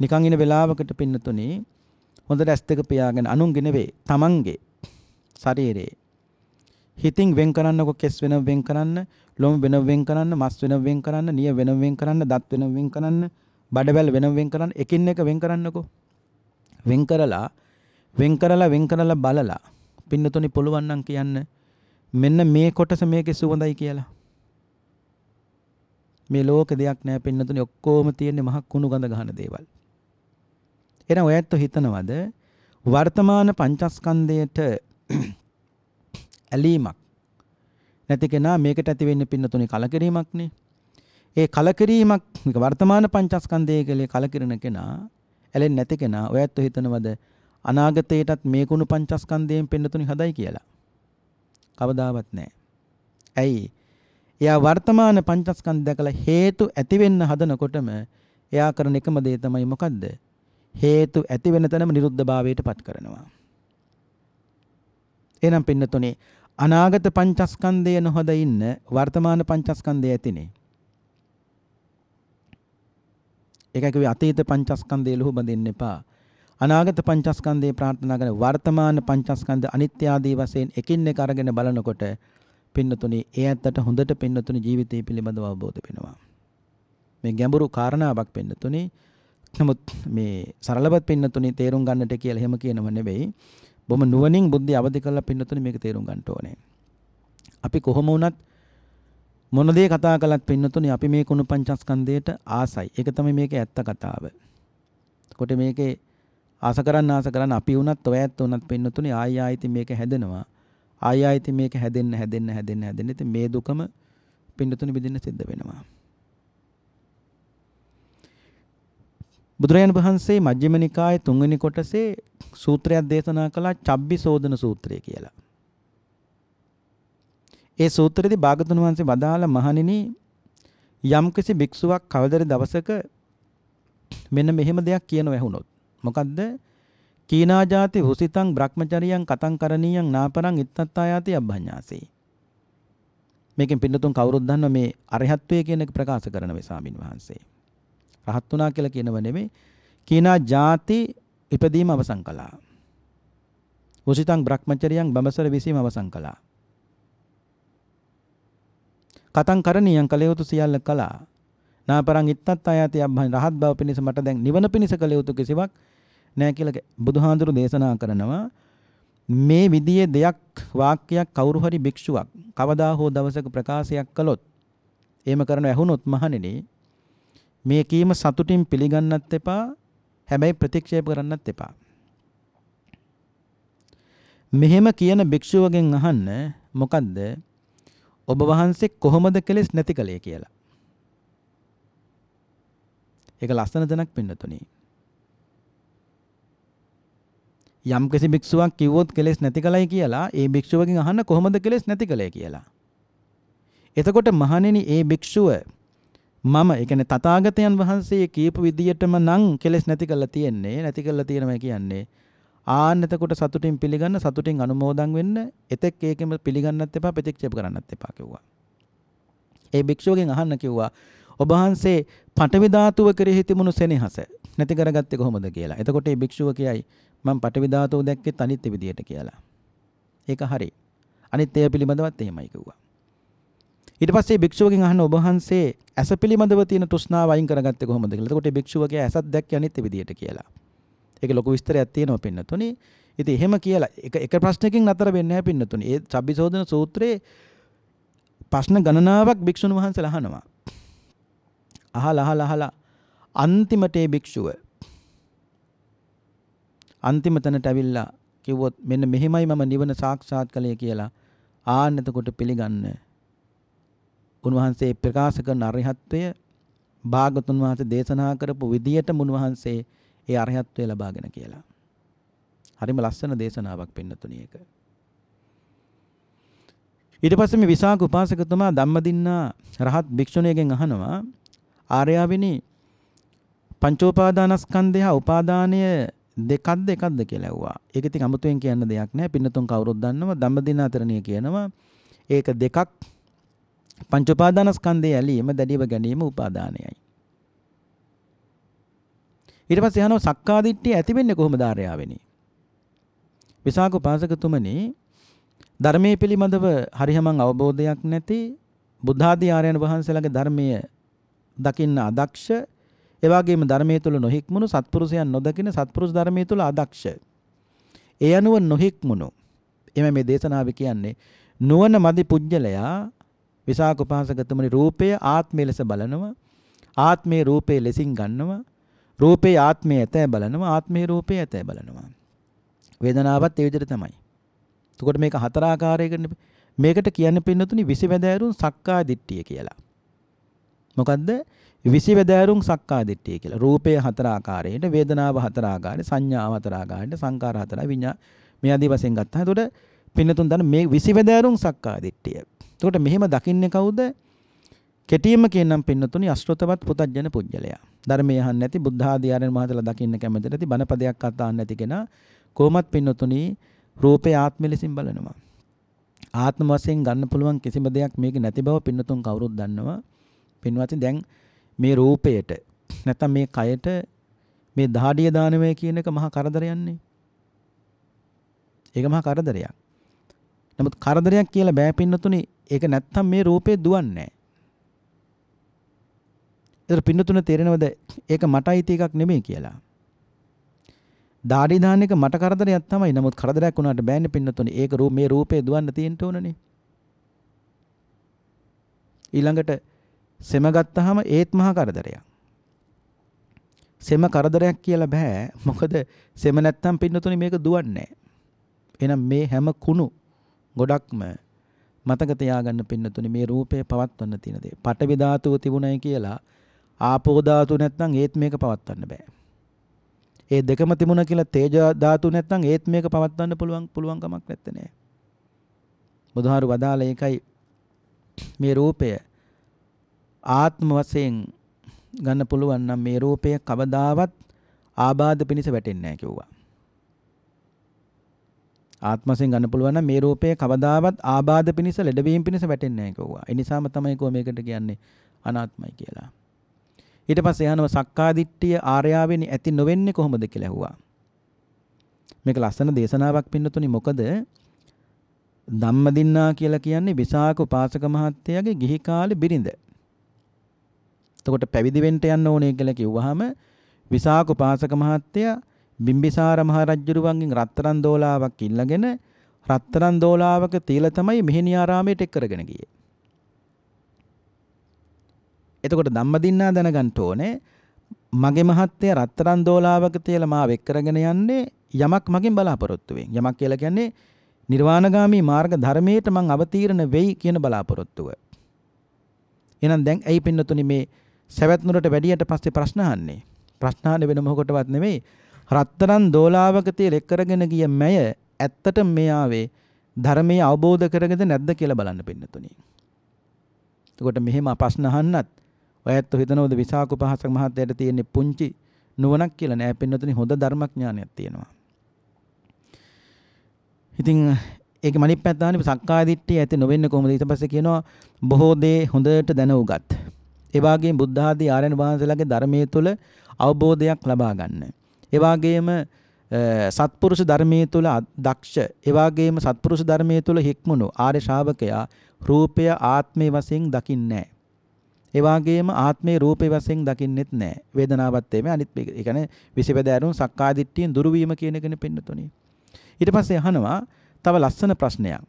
නිකන් ඉන වෙලාවකට පින්නතුනේ හොඳට ඇස් දෙක පියාගෙන අනුන්ගේ නෙවෙයි තමන්ගේ ශරීරේ හිතින් වෙන් කරන්නකො කෙස් වෙන වෙන් කරන්න ලොම් වෙන වෙන් කරන්න මස් වෙන වෙන් කරන්න නිය වෙන වෙන් කරන්න දත් වෙන වෙන් කරන්න බඩවැල් වෙන වෙන් කරන්න එකින් එක වෙන් කරන්නකො වෙන් කරලා වෙන් කරලා වෙන් කරලා බලලා පින්නතුනි පුළුවන් නම් කියන්න මෙන්න මේ කොටස මේකේ සුවඳයි කියලා. මේ ලෝක දෙයක් නෑ පෙන්නතුනේ ඔක්කොම තියෙන්නේ මහ කුණු ගඳ ගන්න දේවල්. එහෙනම් ඔයත් හිතනවද වර්තමාන පංචස්කන්ධයට ඇලීමක් නැති කෙනා මේකට ඇති වෙන්නේ පින්නතුනේ කලකිරීමක්නේ. ඒ කලකිරීමක් වර්තමාන පංචස්කන්ධය කියලා කලකිරන කෙනා ඇලෙන්නේ නැති කෙනා ඔයත් හිතනවද අනාගතයටත් මේ කුණු පංචස්කන්ධයෙන් පින්නතුනේ හදයි කියලා. කවදාවත් නැහැ. ඇයි? එයා වර්තමාන පංචස්කන්ධ දැකලා හේතු ඇති වෙන්න හදනකොටම එයා කරන එකම දේ තමයි මොකද්ද? හේතු ඇති වෙන තැනම නිරුද්ධභාවයට පත් කරනවා. එහෙනම් පින්නතුනේ අනාගත පංචස්කන්ධය නොහොද ඉන්න වර්තමාන පංචස්කන්ධය ඇතිනේ. ඒකයි කිව්වේ අතීත පංචස්කන්ධය ලොහු බඳින්න එපා. අනාගත පංචස්කන්ධේ ප්‍රාර්ථනා කරන වර්තමාන පංචස්කන්ධ අනිත්‍ය ආදී වශයෙන් එකින් එක අරගෙන බලනකොට පින්නතුනි ඒ ඇත්තට හොඳට පින්නතුනි ජීවිතය පිළිබඳව අවබෝධ වෙනවා. මේ ගැඹුරු කාරණාවක් පින්නතුනි නමුත් මේ සරලවත් පින්නතුනි තේරුම් ගන්නට කියලා එහෙම කියනව නෙවෙයි. බොහොම නුවණින් බුද්ධි අවදි කරලා පින්නතුනි මේක තේරුම් ගන්න ඕනේ. අපි කොහොම වුණත් මොන දේ කතා කළත් පින්නතුනි අපි මේ කුණු පංචස්කන්ධයට ආසයි. ඒක තමයි මේකේ ඇත්ත කතාව. කොට මේකේ ආස කරන්න ආස කරන්න අපි වුණත් ඔය ඇත්ත වුණත් පින්නතුනේ ආයි ආයි ඉතින් මේක හැදෙනවා. ආයි ආයි ඉතින් මේක හැදෙන්න හැදෙන්න හැදෙන්න හැදෙන්න ඉතින් මේ දුකම පින්නතුනේ බෙදෙන්න සිද්ධ වෙනවා. බුදුරජාණන් වහන්සේ මජ්ක්‍ධිම නිකායේ තුන්වෙනි කොටසේ සූත්‍රයක් දේශනා කළා චබ්බිසෝදන සූත්‍රය කියලා. ඒ සූත්‍රයේදී භාගතුන් වහන්සේ වදාළ මහණෙනි යම්කිසි භික්ෂුවක් කවදර දවසක මෙන්න මෙහෙම දෙයක් කියනව ඇහුනොත් මොකද්ද? කීනා ජාති හුසිතං Brahmacharyan කතං කරණීයං නාපරං ඉත්තත්තායාති අභඤ්ඤාසී. මේකෙන් පින්නතුන් කවුරුත් දන්නවා මේ අරහත්ත්වය කියන එක ප්‍රකාශ කරන වේ ස්වාමින් වහන්සේ. රහත් වුණා කියලා කියනව නෙමෙයි. කීනා ජාති ඉපදීම අවසන් කළා. හුසිතං Brahmacharyan බඹසර විසීම අවසන් කළා. කතං කරණීයං කලයුතු සියල්ල කළා. නාපරං ඉත්තත් ආයති අබ්බහන් රහත් බව පිණිස මට දැන් නිවන පිණිස කළ යුතු කිසිවක් නෑ කියලා බුදුහාඳුරු දේශනා කරනවා මේ විදිහේ දෙයක් වාක්‍යයක් කවුරු හරි භික්ෂුවක් කවදා හෝ දවසක ප්‍රකාශයක් කළොත් එහෙම කරන ඇහුනොත් මහණෙනි මේ කීම සතුටින් පිළිගන්නත් එපා හැබැයි ප්‍රතික්ෂේප කරන්නත් එපා මෙහෙම කියන භික්ෂුවගෙන් අහන්න මොකද්ද ඔබ වහන්සේ කොහොමද කෙලෙස් නැති කළේ කියලා ඒක ලස්සන තැනක් පින්නතුනි. යම් කිසි භික්ෂුවක් කිව්වොත් කෙලෙස් නැති කලයි කියලා ඒ භික්ෂුවගෙන් අහන්න කොහොමද කෙලෙස් නැති කලේ කියලා. එතකොට මහණෙනි ඒ භික්ෂුව මම ඒ කියන්නේ තථාගතයන් වහන්සේ කියපු විදියටම නම් කෙලෙස් නැති කළා තියෙන්නේ නැති කළා තියෙනවා කියන්නේ ආන්න එතකොට සතුටින් පිළිගන්න සතුටින් අනුමෝදන් වෙන්න එතෙක් ඒකෙම පිළිගන්නත් එපා ප්‍රතික්ෂේප කරන්නත් එපා කිව්වා. ඒ භික්ෂුවගෙන් අහන්න කිව්වා ඔබ වහන්සේ පඨවි ධාතුව කෙරෙහි තිබුණු සෙනෙහස නැති කරගත්තේ කොහොමද කියලා. එතකොට මේ භික්ෂුව කියයි මම පඨවි ධාතුව දැක්කේ තනිත් විදියට කියලා. ඒක හරි. අනිත් ඒවා පිළිබඳවත් එහෙමයි කිව්වා. ඊට පස්සේ භික්ෂුවගෙන් අහන ඔබ වහන්සේ ඇස පිළිබඳව තියෙන තෘෂ්ණාව අයින් කරගත්තේ කොහොමද කියලා. එතකොට භික්ෂුවගේ ඇසත් දැක්කේ අනිත් විදියට කියලා. ඒක ලොකු විස්තරයක් තියෙනවා පින්නතුනේ. ඉතින් එහෙම කියලා එක එක ප්‍රශ්නකින් නතර වෙන්නේ නැහැ පින්නතුනේ. ඒ සබ්බිසෝධන සූත්‍රයේ ප්‍රශ්න ගණනාවක් භික්ෂුන් වහන්සේලා අහනවා. අහලා අහලා අහලා අන්තිමට ඒ භික්ෂුව අන්තිම තැනට ඇවිල්ලා කිව්වොත් මෙන්න මෙහෙමයි මම නිවන සාක්ෂාත් කළේ කියලා ආන්න එතකොට පිළිගන්න උන්වහන්සේ ප්‍රකාශ කරන අරිහත්ත්වය භාගතුන් වහන්සේ දේශනා කරපු විදියටම උන්වහන්සේ ඒ අරිහත්ත්වය ලබාගෙන කියලා. හරිම ලස්සන දේශනාවක් පින්නතුණි එක. ඊට පස්සේ මේ විසාක උපාසකතුමා ධම්මදින්නා රහත් භික්ෂුණියගෙන් අහනවා ආර්යාවෙනි පංචෝපාදානස්කන්ධය හා උපාදානය දෙකක්ද එකක්ද කියලා ඇහුවා. ඒක ඉතින් අමුතුවෙන් කියන්න දෙයක් නැහැ. පින්නතුන් කවුරුත් දන්නවා ධම්මදින අතරණිය කියනවා. ඒක දෙකක් පංචෝපාදානස්කන්ධය ඇලීම දැඩිව ගැනීම උපාදානයයි. ඊට පස්සේ අහනවා සක්කාදිට්ඨිය ඇති වෙන්නේ කොහොමද ආර්යාවෙනි? විසාක උපාසකතුමනි ධර්මයේ පිළිබඳව හරියමං අවබෝධයක් නැති බුද්ධාදී ආර්යයන් වහන්සේලාගේ ධර්මයේ දකින්න අදක්ෂ එවාගේම ධර්මය තුළ නොහික්මුණු සත්පුරුෂයන් නොදකින සත්පුරුෂ ධර්මය තුළ අදක්ෂ. ඒ අනුව නොහික්මුණු. එම මේ දේශනාව කියන්නේ නුවණ මදි පුජ්‍යලයා විසාක උපාසකතුමනි රූපය ආත්මය ලෙස බලනවා ආත්මේ රූපේ ලෙසින් ගන්නවා රූපේ ආත්මය ඇතැයි බලනවා ආත්මේ රූපේ ඇතැයි බලනවා වේදනාවත් ඒ විදිහට තමයි. එතකොට මේක හතරාකාරයකට මේකට කියන්නේ පින්නතුනි විසවැදෑරුන් සක්කා දිට්ඨිය කියලා. මොකද්ද විසිවැදෑරුම් සක්කාදිට්ඨිය කියලා. රූපය හතර ආකාරයට, වේදනාව හතර ආකාරයට, සංඥාව හතර ආකාරයට, සංකාර හතර විඤ්ඤා මේ ආදී වශයෙන් ගත්තා. එතකොට පින්නතුන් දන්න මේ විසිවැදෑරුම් සක්කාදිට්ඨිය. එතකොට මෙහෙම දකින්නේ කවුද? කෙටියෙන්ම කියනම් පින්නතුනි අශ්‍රතවත් පුතඥ පුජ්‍යලයා. ධර්මය අහන්නේ නැති බුද්ධ ආදී ආරණ මහතලා දකින්න කැමති නැති බණපදයක් අහන්න නැති කෙනා කොහොමත් පින්නතුනි රූපේ ආත්මෙ ලෙසින් බලනවා. ආත්ම වශයෙන් ගන්න පුළුවන් කිසිම දෙයක් මේක නැති බව පින්නතුන් කවුරුත් දන්නවා. පින්වත්නි දැන් මේ රූපයට නැත්තම් මේ කයට මේ දහඩිය දානමය කියන එක මහා කරදරයන්නේ. ඒක මහා කරදරයක්. නමුත් කරදරයක් කියලා බෑ පින්නතුනේ ඒක නැත්තම් මේ රූපේ දුවන්නේ නැහැ. ඒක පින්නතුන තේරෙනවද? ඒක මට අයිති එකක් නෙමෙයි කියලා. දාඩි දාන එක මට කරදරයක් තමයි. නමුත් කරදරයක් වුණාට බෑනේ පින්නතුනේ. ඒක රූ මේ රූපේ දුවන්න තියෙන්න ඕනනේ. ඊළඟට සෙම ගත්තාම ඒත් මහා කරදරයක්. සෙම කරදරයක් කියලා බෑ. මොකද සෙම නැත්තම් පින්නතුනේ මේක දුවන්නේ එහෙනම් මේ හැම කුණු ගොඩක්ම මතක තියාගන්න පින්නතුනේ මේ රූපය පවත්වන්න තියෙන දේ. පටවි ධාතුව තිබුණයි කියලා ආපෝ ධාතුව නැත්නම් ඒත් මේක පවත්වන්න බෑ. ඒ දෙකම තිබුණ කියලා තේජා ධාතු නැත්නම් ඒත් මේක පවත්වන්න පුළුවන් පුළුවන් කමක් නැත්තේ නෑ. බුදුහාරු වදාළ ඒකයි මේ රූපය ආත්ම වශයෙන් ගන්න පුළුවන් නම් මේ රූපය කවදාවත් ආබාධ පිණිස වැටෙන්නේ නැහැ කිව්වා. ආත්ම වශයෙන් ගන්න පුළුවන් නම් මේ රූපය කවදාවත් ආබාධ පිණිස ලෙඩවීම පිණිස වැටෙන්නේ නැහැ කිව්වා. ඒ නිසාම තමයි කෝ මේකට කියන්නේ අනාත්මයි කියලා. ඊට පස්සේ යනවා සක්කාදිට්ඨිය ආර්යාවෙනි ඇති නොවෙන්නේ කොහොමද කියලා ඇහුවා. මේක ලස්සන දේශනාවක් පින්නතුනි මොකද ධම්මදින්නා කියලා කියන්නේ විසාක උපාසක මහත්තයාගේ ගිහි කාලේ බිරිඳ. එතකොට පැවිදි වෙන්න යන්න ඕනේ කියලා කිව්වහම විසාක උපාසක මහත්තයා බිම්බිසාර මහරජුරුවන්ගෙන් රත්තරන් දෝලාවක් ඉල්ලගෙන රත්තරන් දෝලාවක තියලා තමයි මෙහෙණිය ආරාමයට එක් කරගෙන ගියේ. එතකොට ධම්මදින්නා දැනගන්න ඕනේ මගේ මහත්තයා රත්තරන් දෝලාවක තියලා මාව එක් කරගෙන යන්නේ යමක් මගෙන් බලාපොරොත්තු වෙන්. යමක් කියලා කියන්නේ නිර්වාණගාමී මාර්ග ධර්මයට මං අවතීර්ණ වෙයි කියන බලාපොරොත්තුව. එහෙනම් දැන් ඇයි පින්නතුනි මේ සැවැත් නුරට වැඩියට පස්සේ ප්‍රශ්න අහන්නේ. ප්‍රශ්න අහන්නේ වෙන මොකකටවත් නෙමෙයි. රත්තරන් දෝලාවක තියල එක්කරගෙන ගිය මැය ඇත්තට මේ ආවේ ධර්මයේ අවබෝධ කරගෙද නැද්ද කියලා බලන්න පින්නතුණි. එතකොට මෙහෙම ප්‍රශ්න අහන්නත් ඔයත් හිතනවද විසාකු පහසක් මහත්තයාට තියෙන පුංචි නුවණක් කියලා නෑ පින්නතුණි හොඳ ධර්මඥානයක් තියෙනවා. ඉතින් ඒක මනිපැත්තානේ සක්කාය දිට්ඨිය ඇති නොවෙන්නේ කොහොමද ඊට පස්සේ කියනවා බොහෝ දේ හොඳට දැන උගත් ඒ වගේම බුද්ධ ආදී ආර්යයන් වහන්සේලාගේ ධර්මයේ තුල අවබෝධයක් ලබා ගන්න. ඒ වගේම සත්පුරුෂ ධර්මයේ තුල දක්ෂ, ඒ වගේම සත්පුරුෂ ධර්මයේ තුල හික්මුණු ආර්ය ශ්‍රාවකයා රූපය ආත්මයේ වශයෙන් දකින්නේ නැහැ. ඒ වගේම ආත්මේ රූපේ වශයෙන් දකින්නෙත් නැහැ. වේදනාවත් එමේ අනිත් ඒ කියන්නේ විසපදෑරුම් සක්කාදිට්ඨියෙන් දුරු වීම කියන එකනේ පෙන්නතුනේ. ඊට පස්සේ අහනවා තව ලස්සන ප්‍රශ්නයක්.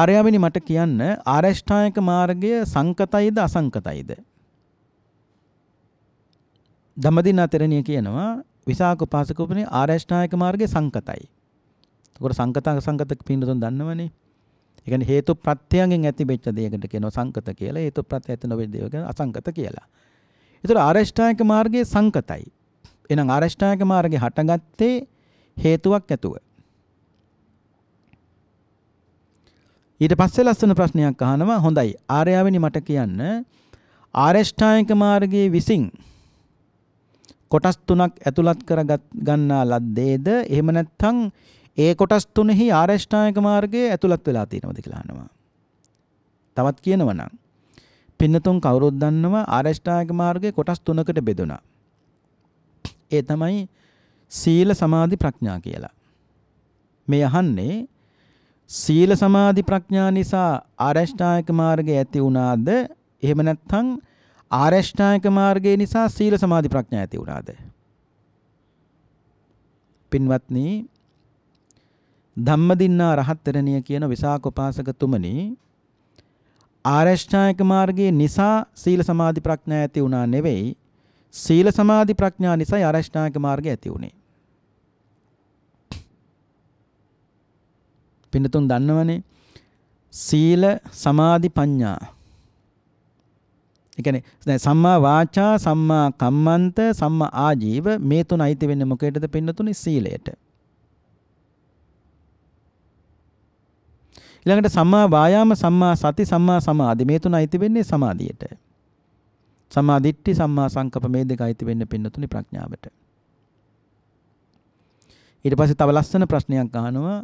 ආර්යවෙනි මට කියන්න ආරෂ්ඨායක මාර්ගය සංකතයිද අසංකතයිද? ධම්මදිනා තෙරණිය කියනවා විසාක උපාසක උපනේ ආරෂ්ඨායක මාර්ගය සංකතයි. එතකොට සංකත සංකත පින්නතොන් දන්නවනේ. ඒ කියන්නේ හේතු ප්‍රත්‍යයෙන් ඇතිවෙච්ච දෙයකට කියනවා සංකත කියලා. හේතු ප්‍රත්‍ය ඇති නොවේ දේවක අසංකත කියලා. ඒතර ආරෂ්ඨායක මාර්ගය සංකතයි. එහෙනම් ආරෂ්ඨායක මාර්ගේ හටගත්තේ හේතුවක් ඇතුව. ඊට පස්සේ ලස්සන ප්‍රශ්නයක් අහනවා හොඳයි ආර්යාවෙනි මට කියන්න ආරේෂ්ඨායක මාර්ගයේ විසින් කොටස් තුනක් ඇතුළත් කර ගන්නා ලද්දේද එහෙම නැත්නම් ඒ කොටස් තුනෙහි ආරේෂ්ඨායක මාර්ගයේ ඇතුළත් වෙලා තියෙනවද කියලා අහනවා. තවත් කියනවා නම් පින්නතුන් කවුරුත් දන්නවා ආරේෂ්ඨායක මාර්ගයේ කොටස් තුනකට බෙදුණා. ඒ තමයි සීල සමාධි ප්‍රඥා කියලා. මේ අහන්නේ සීල සමාධි ප්‍රඥා නිසා ආරෂ්ඨායක මාර්ගය ඇති වුණාද? එහෙම නැත්නම් ආරෂ්ඨායක මාර්ගය නිසා සීල සමාධි ප්‍රඥා ඇති වුණාද? පින්වත්නි ධම්මදින්නා රහත්තරණිය කියන විසාකෝපාසකතුමනි ආරෂ්ඨායක මාර්ගයේ නිසා සීල සමාධි ප්‍රඥා ඇති වුණා නෙවෙයි සීල සමාධි ප්‍රඥා නිසා ආරෂ්ඨායක මාර්ගය ඇති වුණේ පින්නතුන් දන්නවනේ සීල සමාධි ප්‍රඥා. ඒ කියන්නේ සම්මා වාචා සම්මා කම්මන්ත සම්මා ආජීව මේ තුන අයිති වෙන්නේ මොකේදද පින්නතුනේ සීලයට. ඊළඟට සම්මා වායාම සම්මා සති සම්මා සමාධි මේ තුන අයිති වෙන්නේ සමාධියට. සම්මා දිට්ඨි සම්මා සංකප්ප මේ දෙක අයිති වෙන්නේ පින්නතුනේ ප්‍රඥාවට. ඊට පස්සේ තව ලස්සන ප්‍රශ්නයක් අහනවා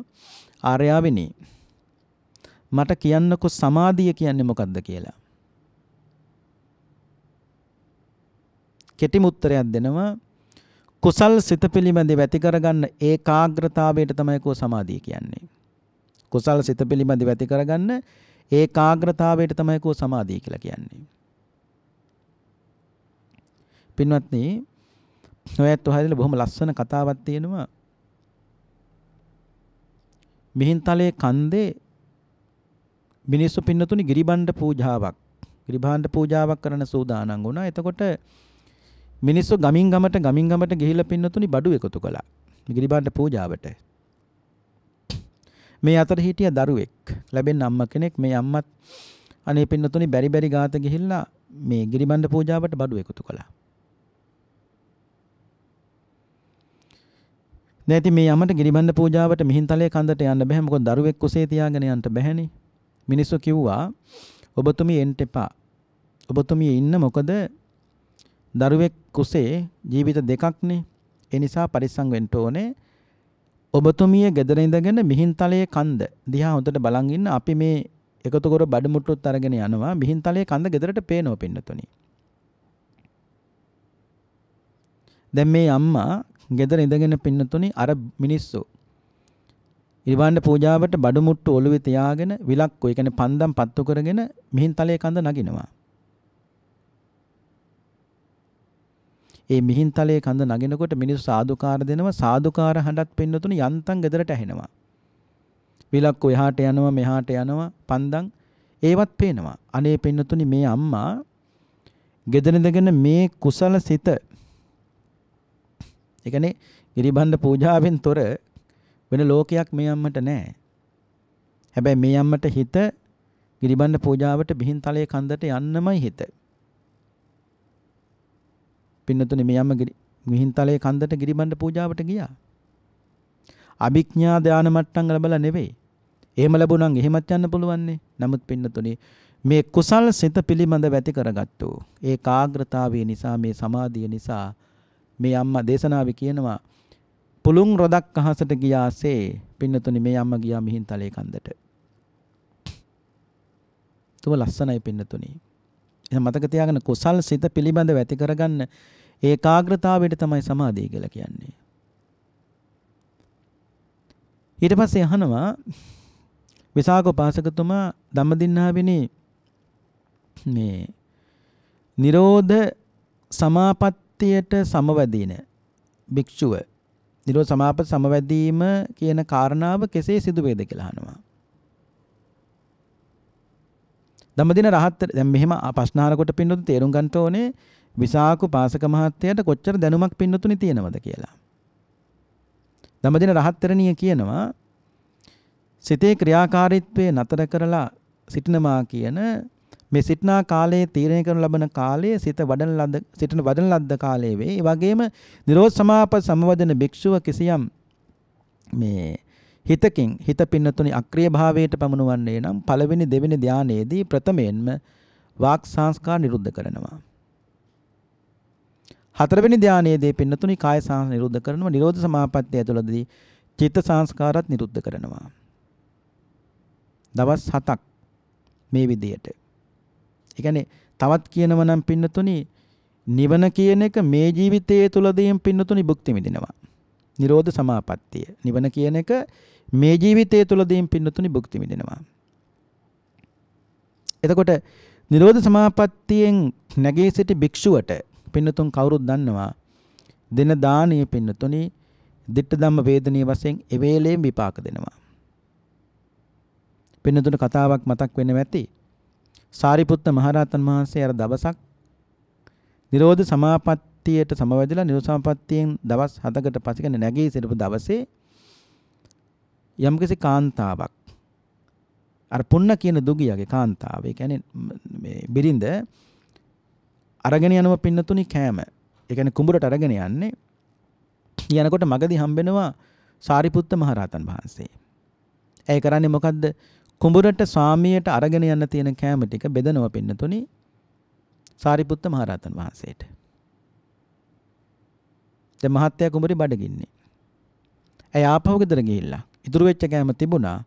ආර්යාවෙනි මට කියන්නකෝ සමාධිය කියන්නේ මොකක්ද කියලා. කෙටිම උත්තරයක් දෙනවා කුසල් සිත පිළිබඳ වැති කරගන්න ඒකාග්‍රතාවයට තමයි කෝ සමාධිය කියන්නේ. කුසල් සිත පිළිබඳ වැති කරගන්න ඒකාග්‍රතාවයට තමයි කෝ සමාධිය කියලා කියන්නේ. පින්වත්නි, ඔයත් ඔහයදල බොහොම ලස්සන කතාවක් තියෙනවා. මිහින්තලයේ කන්දේ මිනිස්සු පින්නතුනි ගිරිබණ්ඩ පූජාවක් ගිරිබාණ්ඩ පූජාවක් කරන සූදානම් වුණා. එතකොට මිනිස්සු ගමින් ගමට ගමින් ගමට ගිහිල්ලා පින්නතුනි බඩු එකතු කළා. ගිරිබාණ්ඩ පූජාවට. මේ අතර හිටිය දරුවෙක් ලැබෙන අම්ම කෙනෙක් මේ අම්මත් අනේ පින්නතුනි බැරි බැරි ගාත ගිහිල්ලා මේ ගිරිබාණ්ඩ පූජාවට බඩු එකතු කළා. දැන් ඉතින් මේ යමට ගිරිබන්ද පූජාවට මිහින්තලේ කන්දට යන්න බෑ මොකද දරුවෙක් කුසේ තියාගෙන යන්න බෑනේ මිනිස්සු කිව්වා ඔබතුමී එන්න එපා ඔබතුමී ඉන්න මොකද දරුවෙක් කුසේ ජීවිත දෙකක්නේ ඒ නිසා පරිස්සම් වෙන්න ඕනේ ඔබතුමිය ගෙදර ඉඳගෙන මිහින්තලේ කන්ද දිහා හොඳට බලන් ඉන්න අපි මේ එකතු කර බඩමුට්ටුත් අරගෙන යනවා මිහින්තලේ කන්ද ගෙදරට පේනව පින්නතුණී දැන් මේ අම්මා ගෙදර ඉඳගෙන පින්නතුනි අර මිනිස්සු ඉරිබණ්ඩ පූජාවට බඩු මුට්ටු ඔළුවේ තියාගෙන විලක්කෝ ඒ කියන්නේ පන්දම් පත්තු කරගෙන මිහින් තලයේ කඳ නගිනවා. ඒ මිහින් තලයේ කඳ නගිනකොට මිනිස්සු සාදුකාර දෙනවා සාදුකාර හඬක් පින්නතුණු යන්තම් ගෙදරට ඇහෙනවා. විලක්කෝ එහාට යනවා මෙහාට යනවා පන්දම් ඒවත් පේනවා. අනේ පින්නතුණි මේ අම්මා ගෙදර ඉඳගෙන මේ කුසල සිත ඒ කියන්නේ ගිරිබන්ධ පූජාවෙන් තොර වෙන ලෝකයක් මේ අම්මට නැහැ. හැබැයි මේ අම්මට හිත ගිරිබන්ධ පූජාවට බිහින්තලයේ කන්දට යන්නමයි හිත. පින්නතුනේ මේ අම්ම මිහින්තලයේ කන්දට ගිරිබන්ධ පූජාවට ගියා. අභිඥා ධාන මට්ටම් ලැබලා නෙවෙයි. එහෙම ලැබුණනම් එහෙමත් යන්න පුළුවන්නේ. නමුත් පින්නතුනේ මේ කුසල් සිත පිළිබඳ වැති කරගත්තු ඒ කාග්‍රතාවය නිසා මේ සමාධිය නිසා මේ අම්මා දේශනාවේ කියනවා පුළුන් රොදක් අහසට ගියාසේ පින්නතුනි මේ අම්මා ගියා මිහින්තලේ කන්දට. තුම ලස්සනයි පින්නතුනි. එහෙනම් මතක තියාගන්න කුසල් සිත පිළිබඳව ඇති කරගන්න ඒකාග්‍රතාවයට තමයි සමාධිය කියලා කියන්නේ. ඊට පස්සේ අහනවා විසාක උපාසකතුමා ධම්මදින්නාවෙනි මේ නිරෝධ සමාපත් විමුක්තියට සමවැදීන භික්ෂුව නිරෝධ සමාපත සමවැදීම කියන කාරණාව කෙසේ සිදු වේද කියලා අහනවා. ධම්මදින රහත් දැන් මෙහෙම ප්‍රශ්න අහනකොට පින්නොත් තේරුම් ගන්න ඕනේ විසාකු පාසක මහත්තයාට කොච්චර දැනුමක් පින්නතුනි තියෙනවද කියලා. ධම්මදින රහත්තරණිය කියනවා සිතේ ක්‍රියාකාරීත්වය නතර කරලා සිටිනවා කියන මේ සිටනා කාලයේ තීරණය කරන ලබන කාලයේ සිත වඩන ලද්ද සිටන වඩන ලද්ද කාලයේ වේ. ඒ වගේම නිරෝධ සමාප සම්වදන භික්ෂුව කිසියම් මේ හිතකින් හිත පින්නතුනි අක්‍රීය භාවයට පමුණවන්නේ නම් පළවෙනි දෙවෙනි ධානයේදී ප්‍රථමයෙන්ම වාක් සංස්කාර නිරුද්ධ කරනවා. හතරවෙනි ධානයේදී පින්නතුනි කාය සංස්කාර නිරුද්ධ කරනවා. නිරෝධ සමාපත්තිය ඇතුළතදී චිත්ත සංස්කාරات නිරුද්ධ කරනවා. දවස් 7ක් මේ විදියට ඒ කියන්නේ තවත් කියනව නම් පින්නතුනි නිවන කියන එක මේ ජීවිතයේ තුලදීම පින්නතුනි භුක්ති විඳිනවා. නිරෝධ සමාපත්තිය. නිවන කියන එක මේ ජීවිතයේ තුලදීම පින්නතුනි භුක්ති විඳිනවා. එතකොට නිරෝධ සමාපත්තියෙන් නැගී සිටි භික්ෂුවට පින්නතුන් කවුරුත් දන්නවා දෙන දානීය පින්නතුනි දිට්ඨ ධම්ම වේදනීය වශයෙන් එවේලෙම විපාක දෙනවා. පින්නතුන කතාවක් මතක් වෙන්න ඇති. සාරිපුත්ත මහරහතන් වහන්සේ අර දවසක් නිරෝධ සමාපත්තියට සමවැදලා නිරෝධ සමාපත්තියෙන් දවස් 7කට පස්සේ කියන්නේ නැගී සිටපු දවසේ යම්කිසි කාන්තාවක් අර පුන්න කියන දුගියගේ කාන්තාව ඒ කියන්නේ මේ බිරිඳ අරගෙන යනව පින්නතුනි කෑම ඒ කියන්නේ කුඹරට අරගෙන යන්නේ යනකොට මගදී හම්බෙනවා සාරිපුත්ත මහරහතන් වහන්සේ. ඒ කරන්නේ මොකද්ද? කුඹුරට ස්වාමියට අරගෙන යන්න තියෙන කෑම ටික බෙදනව පින්නතුනි සාරිපුත්ත මහරහතන් වහන්සේට. දැන් මහත්තයා කුඹුරේ බඩගින්නේ. ඇය ආපහු ගෙදර ගිහිල්ලා ඉතුරු වෙච්ච කෑම තිබුණා.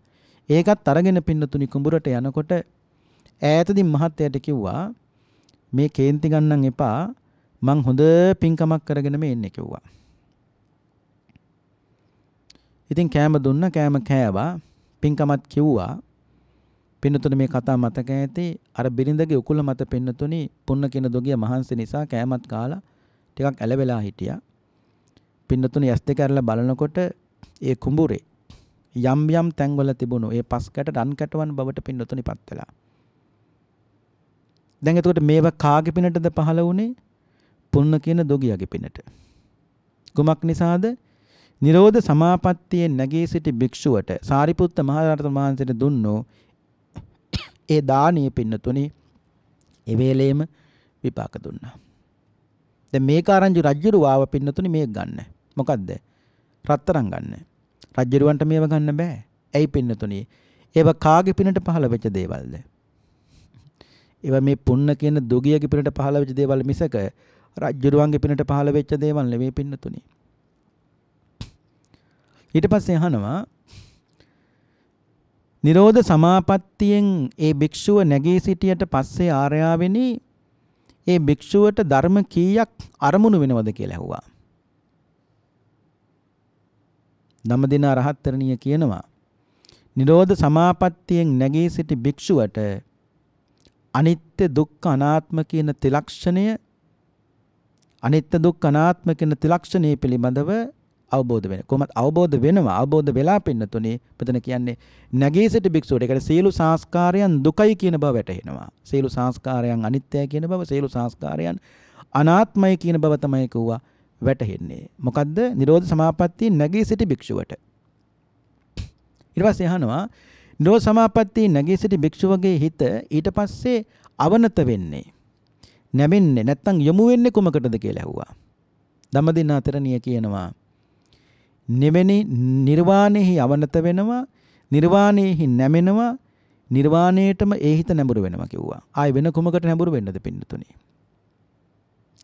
ඒකත් අරගෙන පින්නතුනි කුඹුරට යනකොට ඈතදී මහත්තයාට කිව්වා මේ කේන්ති ගන්නම් එපා මං හොඳ පින්කමක් කරගෙන මේ එන්නේ කිව්වා. ඉතින් කෑම දුන්න කෑම කෑවා පින්කමත් කිව්වා පින්නතුනේ මේ කතා මතක ඇති අර බිරිඳගේ උකුල මත පින්නතුනි පුන්න කියන දොගිය මහන්සි නිසා කෑමත් කාලා ටිකක් ඇලවෙලා හිටියා. පින්නතුනේ ඇස් දෙක අරලා බලනකොට ඒ කුඹුරේ යම් යම් තැන්වල තිබුණු ඒ පස්කට රන් කැටවන් බවට පින්නතුනිපත් වෙලා. දැන් එතකොට මේව කාගේ පිනටද පහළ වුණේ? පුන්න කියන දොගියගේ පිනට. කුමක් නිසාද? නිරෝධ සමාපත්තියේ නැගී සිටි භික්ෂුවට සාරිපුත්ත මහ රහතන් වහන්සේට දුන්නෝ ඒ දානීය පින්නතුනි එවේලේම විපාක දුන්නා. දැන් මේක ආරංචි රජ්ජුරුව ආව පින්නතුනි මේක ගන්න. මොකද්ද? රත්තරන් ගන්න. රජ්ජුරුවන්ට මේව ගන්න බෑ. ඇයි පින්නතුනි? ඒව කාගේ පිනට පහළ වෙච්ච දේවල්ද? ඒව මේ පුන්න කියන දුගියගේ පිනට පහළ වෙච්ච දේවල් මිසක රජ්ජුරුවන්ගේ පිනට පහළ වෙච්ච දේවල් නෙවෙයි පින්නතුනි. ඊට පස්සේ අහනවා නිරෝධ සමාපත්තියෙන් ඒ භික්ෂුව නැගී සිටියට පස්සේ ආර්යාවෙනි ඒ භික්ෂුවට ධර්ම කීයක් අරමුණු වෙනවද කියලා ඇහුවා. ධම්මදින රහත්තරණිය කියනවා නිරෝධ සමාපත්තියෙන් නැගී සිටි භික්ෂුවට අනිත්‍ය දුක්ඛ අනාත්ම කියන තිලක්ෂණය අනිත්‍ය දුක්ඛ අනාත්ම කියන තිලක්ෂණය පිළිබඳව අවබෝධ වෙන. කොහොමත් අවබෝධ වෙනවා. අවබෝධ වෙලා පින්නතුනේ මෙතන කියන්නේ නැගී සිට භික්ෂුවට. ඒකට සියලු සංස්කාරයන් දුකයි කියන බව වැටහෙනවා. සියලු සංස්කාරයන් අනිත්‍යයි කියන බව, සියලු සංස්කාරයන් අනාත්මයි කියන බව තමයි කිව්වා වැටහෙන්නේ. මොකද්ද? නිරෝධ සමාපත්තිය නැගී සිට භික්ෂුවට. ඊට පස්සේ අහනවා නිරෝධ සමාපත්තිය නැගී සිට භික්ෂුවගේ හිත ඊට පස්සේ අවනත වෙන්නේ. නැමෙන්නේ නැත්තම් යොමු වෙන්නේ කුමකටද කියලා ඇහුවා. ධම්මදිනාතරණිය කියනවා නිවෙනි නිර්වාණයෙහි අවනත වෙනවා නිර්වාණයෙහි නැමෙනවා නිර්වාණයටම ඒ හිත නැඹුරු වෙනවා කිව්වා. ආයි වෙන කුමකට නැඹුරු වෙන්නද පින්නතුනේ?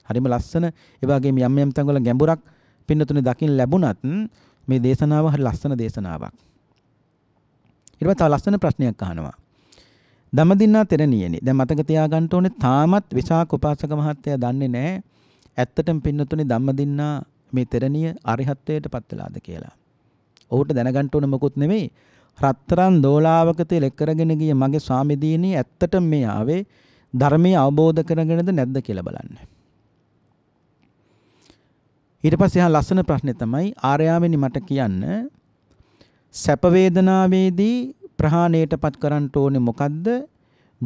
හරිම ලස්සන ඒ වගේම යම් යම් තැන්වල ගැඹුරක් පින්නතුනේ දකින්න ලැබුණත් මේ දේශනාව හරි ලස්සන දේශනාවක්. ඊට පස්සේ තව ලස්සන ප්‍රශ්නයක් අහනවා. දමදින්නා තෙරණියනි. දැන් මතක තියාගන්න ඕනේ තාමත් විසාක උපාසක මහත්තයා දන්නේ නැහැ. ඇත්තටම පින්නතුනේ ධම්මදින්නා මේ තෙරණිය අරිහත්ත්වයට පත් වෙලාද කියලා. ඔහුට දැනගන්න ඕන මොකුත් නෙමෙයි. රත්තරන් දෝලාවක තෙල් එක්කරගෙන ගිය මගේ ස්වාමීදීනි ඇත්තටම මේ ආවේ ධර්මයේ අවබෝධ කරගෙනද නැද්ද කියලා බලන්න. ඊට පස්සේ ආ ලස්සන ප්‍රශ්නේ තමයි ආර්යාවෙනි මට කියන්න සැප වේදනාවේදී ප්‍රහාණයටපත් කරන්න ඕනේ මොකද්ද?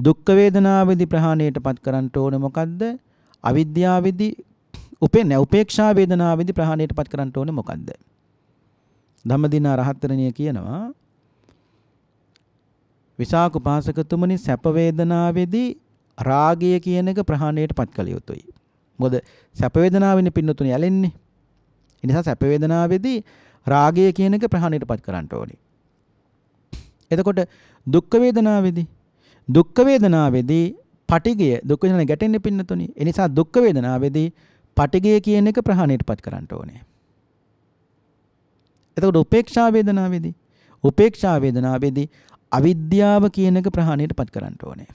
දුක් වේදනාවේදී ප්‍රහාණයටපත් කරන්න ඕනේ මොකද්ද? අවිද්‍යාවේදී උපේන්නේ උපේක්ෂා වේදනාවෙන්දී ප්‍රහාණයටපත් කරන්න ඕනේ මොකද්ද? ධම්මදිනා රහත්තරණිය කියනවා විසාක උපාසකතුමනි සැප වේදනාවේදී රාගය කියන එක ප්‍රහාණයටපත් කළ යුතුයි. මොකද සැප වේදනාවෙන්නේ පින්නතුනේ ඇලෙන්නේ. ඒ නිසා සැප වේදනාවේදී රාගය කියන එක ප්‍රහාණයටපත් කරන්න ඕනේ. එතකොට දුක් වේදනාවේදී දුක් වේදනාවේදී පටිගය දුක් වේදනාවේ ගැටෙන්නේ පින්නතුනේ. ඒ නිසා දුක් වේදනාවේදී පටිගය කියන එක ප්‍රහණයට පත් කරන්න ඕනේ. එතකොට උපේක්ෂා වේදනාවේදී උපේක්ෂා වේදනාවේදී අවිද්‍යාව කියන එක ප්‍රහාණයට පත් කරන්න ඕනේ.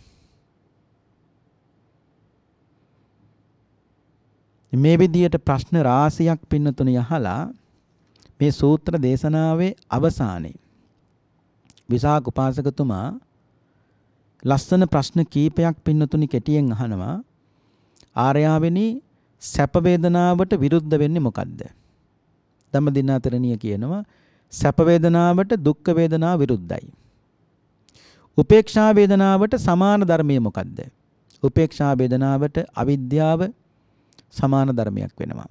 මේ විදියට ප්‍රශ්න රාශියක් පින්නතුණ යහලා මේ සූත්‍ර දේශනාවේ අවසානයේ විසාක උපාසකතුමා ලස්සන ප්‍රශ්න කීපයක් පින්නතුණි කෙටියෙන් අහනවා ආර්යාවෙනි සැප වේදනාවට විරුද්ධ වෙන්නේ මොකද්ද? ධම්මදිනාතරණිය කියනවා සැප වේදනාවට දුක්ඛ වේදනාව විරුද්ධයි. උපේක්ෂා වේදනාවට සමාන ධර්මය මොකද්ද? උපේක්ෂා වේදනාවට අවිද්‍යාව සමාන ධර්මයක් වෙනවා.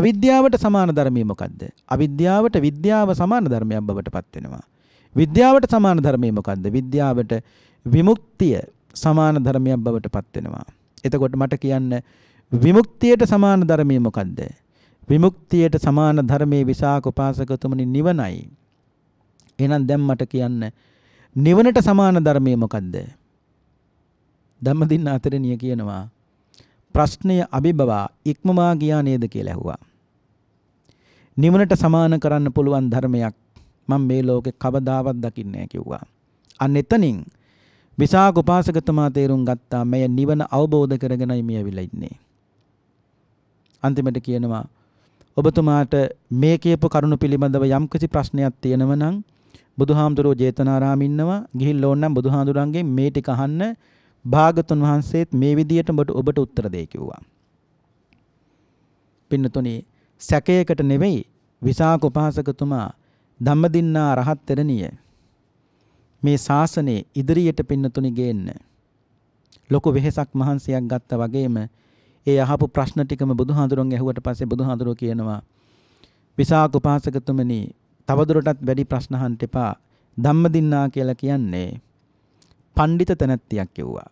අවිද්‍යාවට සමාන ධර්මය මොකද්ද? අවිද්‍යාවට විද්‍යාව සමාන ධර්මයක් බවට පත් වෙනවා. විද්‍යාවට සමාන ධර්මය මොකද්ද? විද්‍යාවට විමුක්තිය සමාන ධර්මයක් බවට පත් වෙනවා. එතකොට මට කියන්න විමුක්තියට සමාන ධර්මය මොකද්ද? විමුක්තියට සමාන ධර්මයේ විසාක උපාසකතුමනි නිවනයි. එහෙනම් දැන් මට කියන්න නිවනට සමාන ධර්මය මොකද්ද? ධම්මදින්න අතරණිය කියනවා ප්‍රශ්නය අභිබවා ඉක්මවා ගියා නේද කියලා ඇහුවා. නිවනට සමාන කරන්න පුළුවන් ධර්මයක් මම මේ ලෝකේ කවදාවත් දකින්නේ කිව්වා. අන්න එතනින් විසාක උපාසකතුමා තේරුම් ගත්තා මෙය නිවන අවබෝධ කරගෙනයි මේ අවිලා ඉන්නේ. අන්තිමට කියනවා ඔබතුමාට මේ කියපු කරුණු පිළිබඳව යම්කිසි ප්‍රශ්නයක් තියෙනව නම් බුදුහාමුදුරුවෝ ජේතනාරාම ඉන්නවා ගිහිල්ලා ඕනනම් බුදුහාඳුරන්ගෙන් මේ ටික අහන්න භාගතුන් වහන්සේත් මේ විදියට ඔබට ඔබට උත්තර දෙයි කිව්වා. පින්නතුනි සැකයකට නෙවෙයි විසාක උපාසකතුමා ධම්මදින්නා රහත් ත්‍රණිය මේ ශාසනේ ඉදිරියට පින්නතුනි ගේන්න ලොකු වෙහෙසක් මහන්සියක් ගත්තා වගේම ඒ අහපු ප්‍රශ්න ටිකම බුදුහාඳුරන් ඇහුවට පස්සේ බුදුහාඳුරෝ කියනවා විසාක උපාසකතුමනි තවදුරටත් වැඩි ප්‍රශ්න අහන්න එපා ධම්මදින්නා කියලා කියන්නේ පඬිත තැනැත්තියක් කිව්වා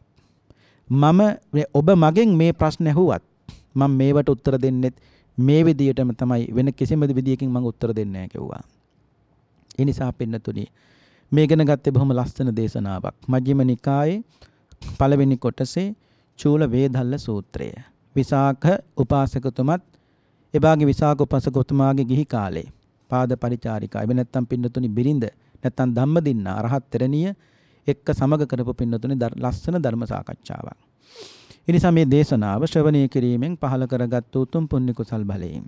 මම ඔබ මගෙන් මේ ප්‍රශ්න ඇහුවත් මම මේවට උත්තර දෙන්නෙත් මේ විදියටම තමයි වෙන කිසිම විදියකින් මම උත්තර දෙන්නේ නැහැ කිව්වා. ඒ නිසා පින්නතුනි මේ ඉගෙන ගත්තේ බොහොම ලස්සන දේශනාවක්. මජ්ක්‍ධිම නිකායේ පළවෙනි කොටසේ චූල වේදල්ල සූත්‍රය. විසාක උපාසකතුමත් එබාගේ විසාක උපාසකතුමාගේ ගිහි කාලේ පාද පරිචාරිකා එබ නැත්තම් පින්නතුනි බිරිඳ නැත්තම් ධම්මදින්න අරහත් ත්‍රණිය එක්ක සමග කරපු පින්නතුනි ලස්සන ධර්ම සාකච්ඡාවක්. ඉනිසා මේ දේශනාව ශ්‍රවණය කිරීමෙන් පහළ කරගත් උතුම් පුණ්‍ය කුසල් බලයෙන්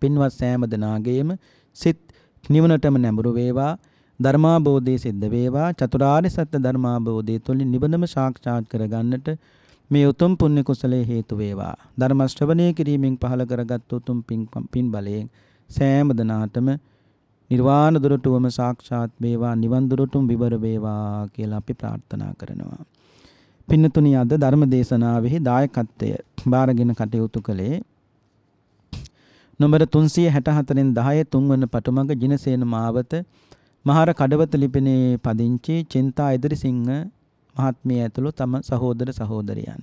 පින්වත් සෑම දෙනාගේම සිත් නිවනටම නැඹුරු වේවා ධර්මාබෝධය සිද්ධ වේවා චතුරාර්ය සත්‍ය ධර්මාබෝධය තුළින් නිවනම සාක්ෂාත් කරගන්නට මේ උතුම් පුණ්‍ය කුසලයේ හේතු වේවා. ධර්ම ශ්‍රවණය කිරීමෙන් පහළ කරගත් උතුම් පින් බලයෙන් සෑම දනාතම නිර්වාණ දොරටුවම සාක්ෂාත් වේවා නිවන් දොරටුම් විවර වේවා කියලා අපි ප්‍රාර්ථනා කරනවා. පින්නතුනි අද ධර්ම දේශනාවෙහි දායකත්වය බාරගෙන කටයුතු කළේ නොම්බර 364න් 10 තුන්වන පටුමඟ ජිනසේන මාවත මහර කඩවත ලිපිනේ පදිංචි චින්තා ඉදිරිසිංහ මහත්මිය ඇතුළු තම සහෝදර සහෝදරයන්.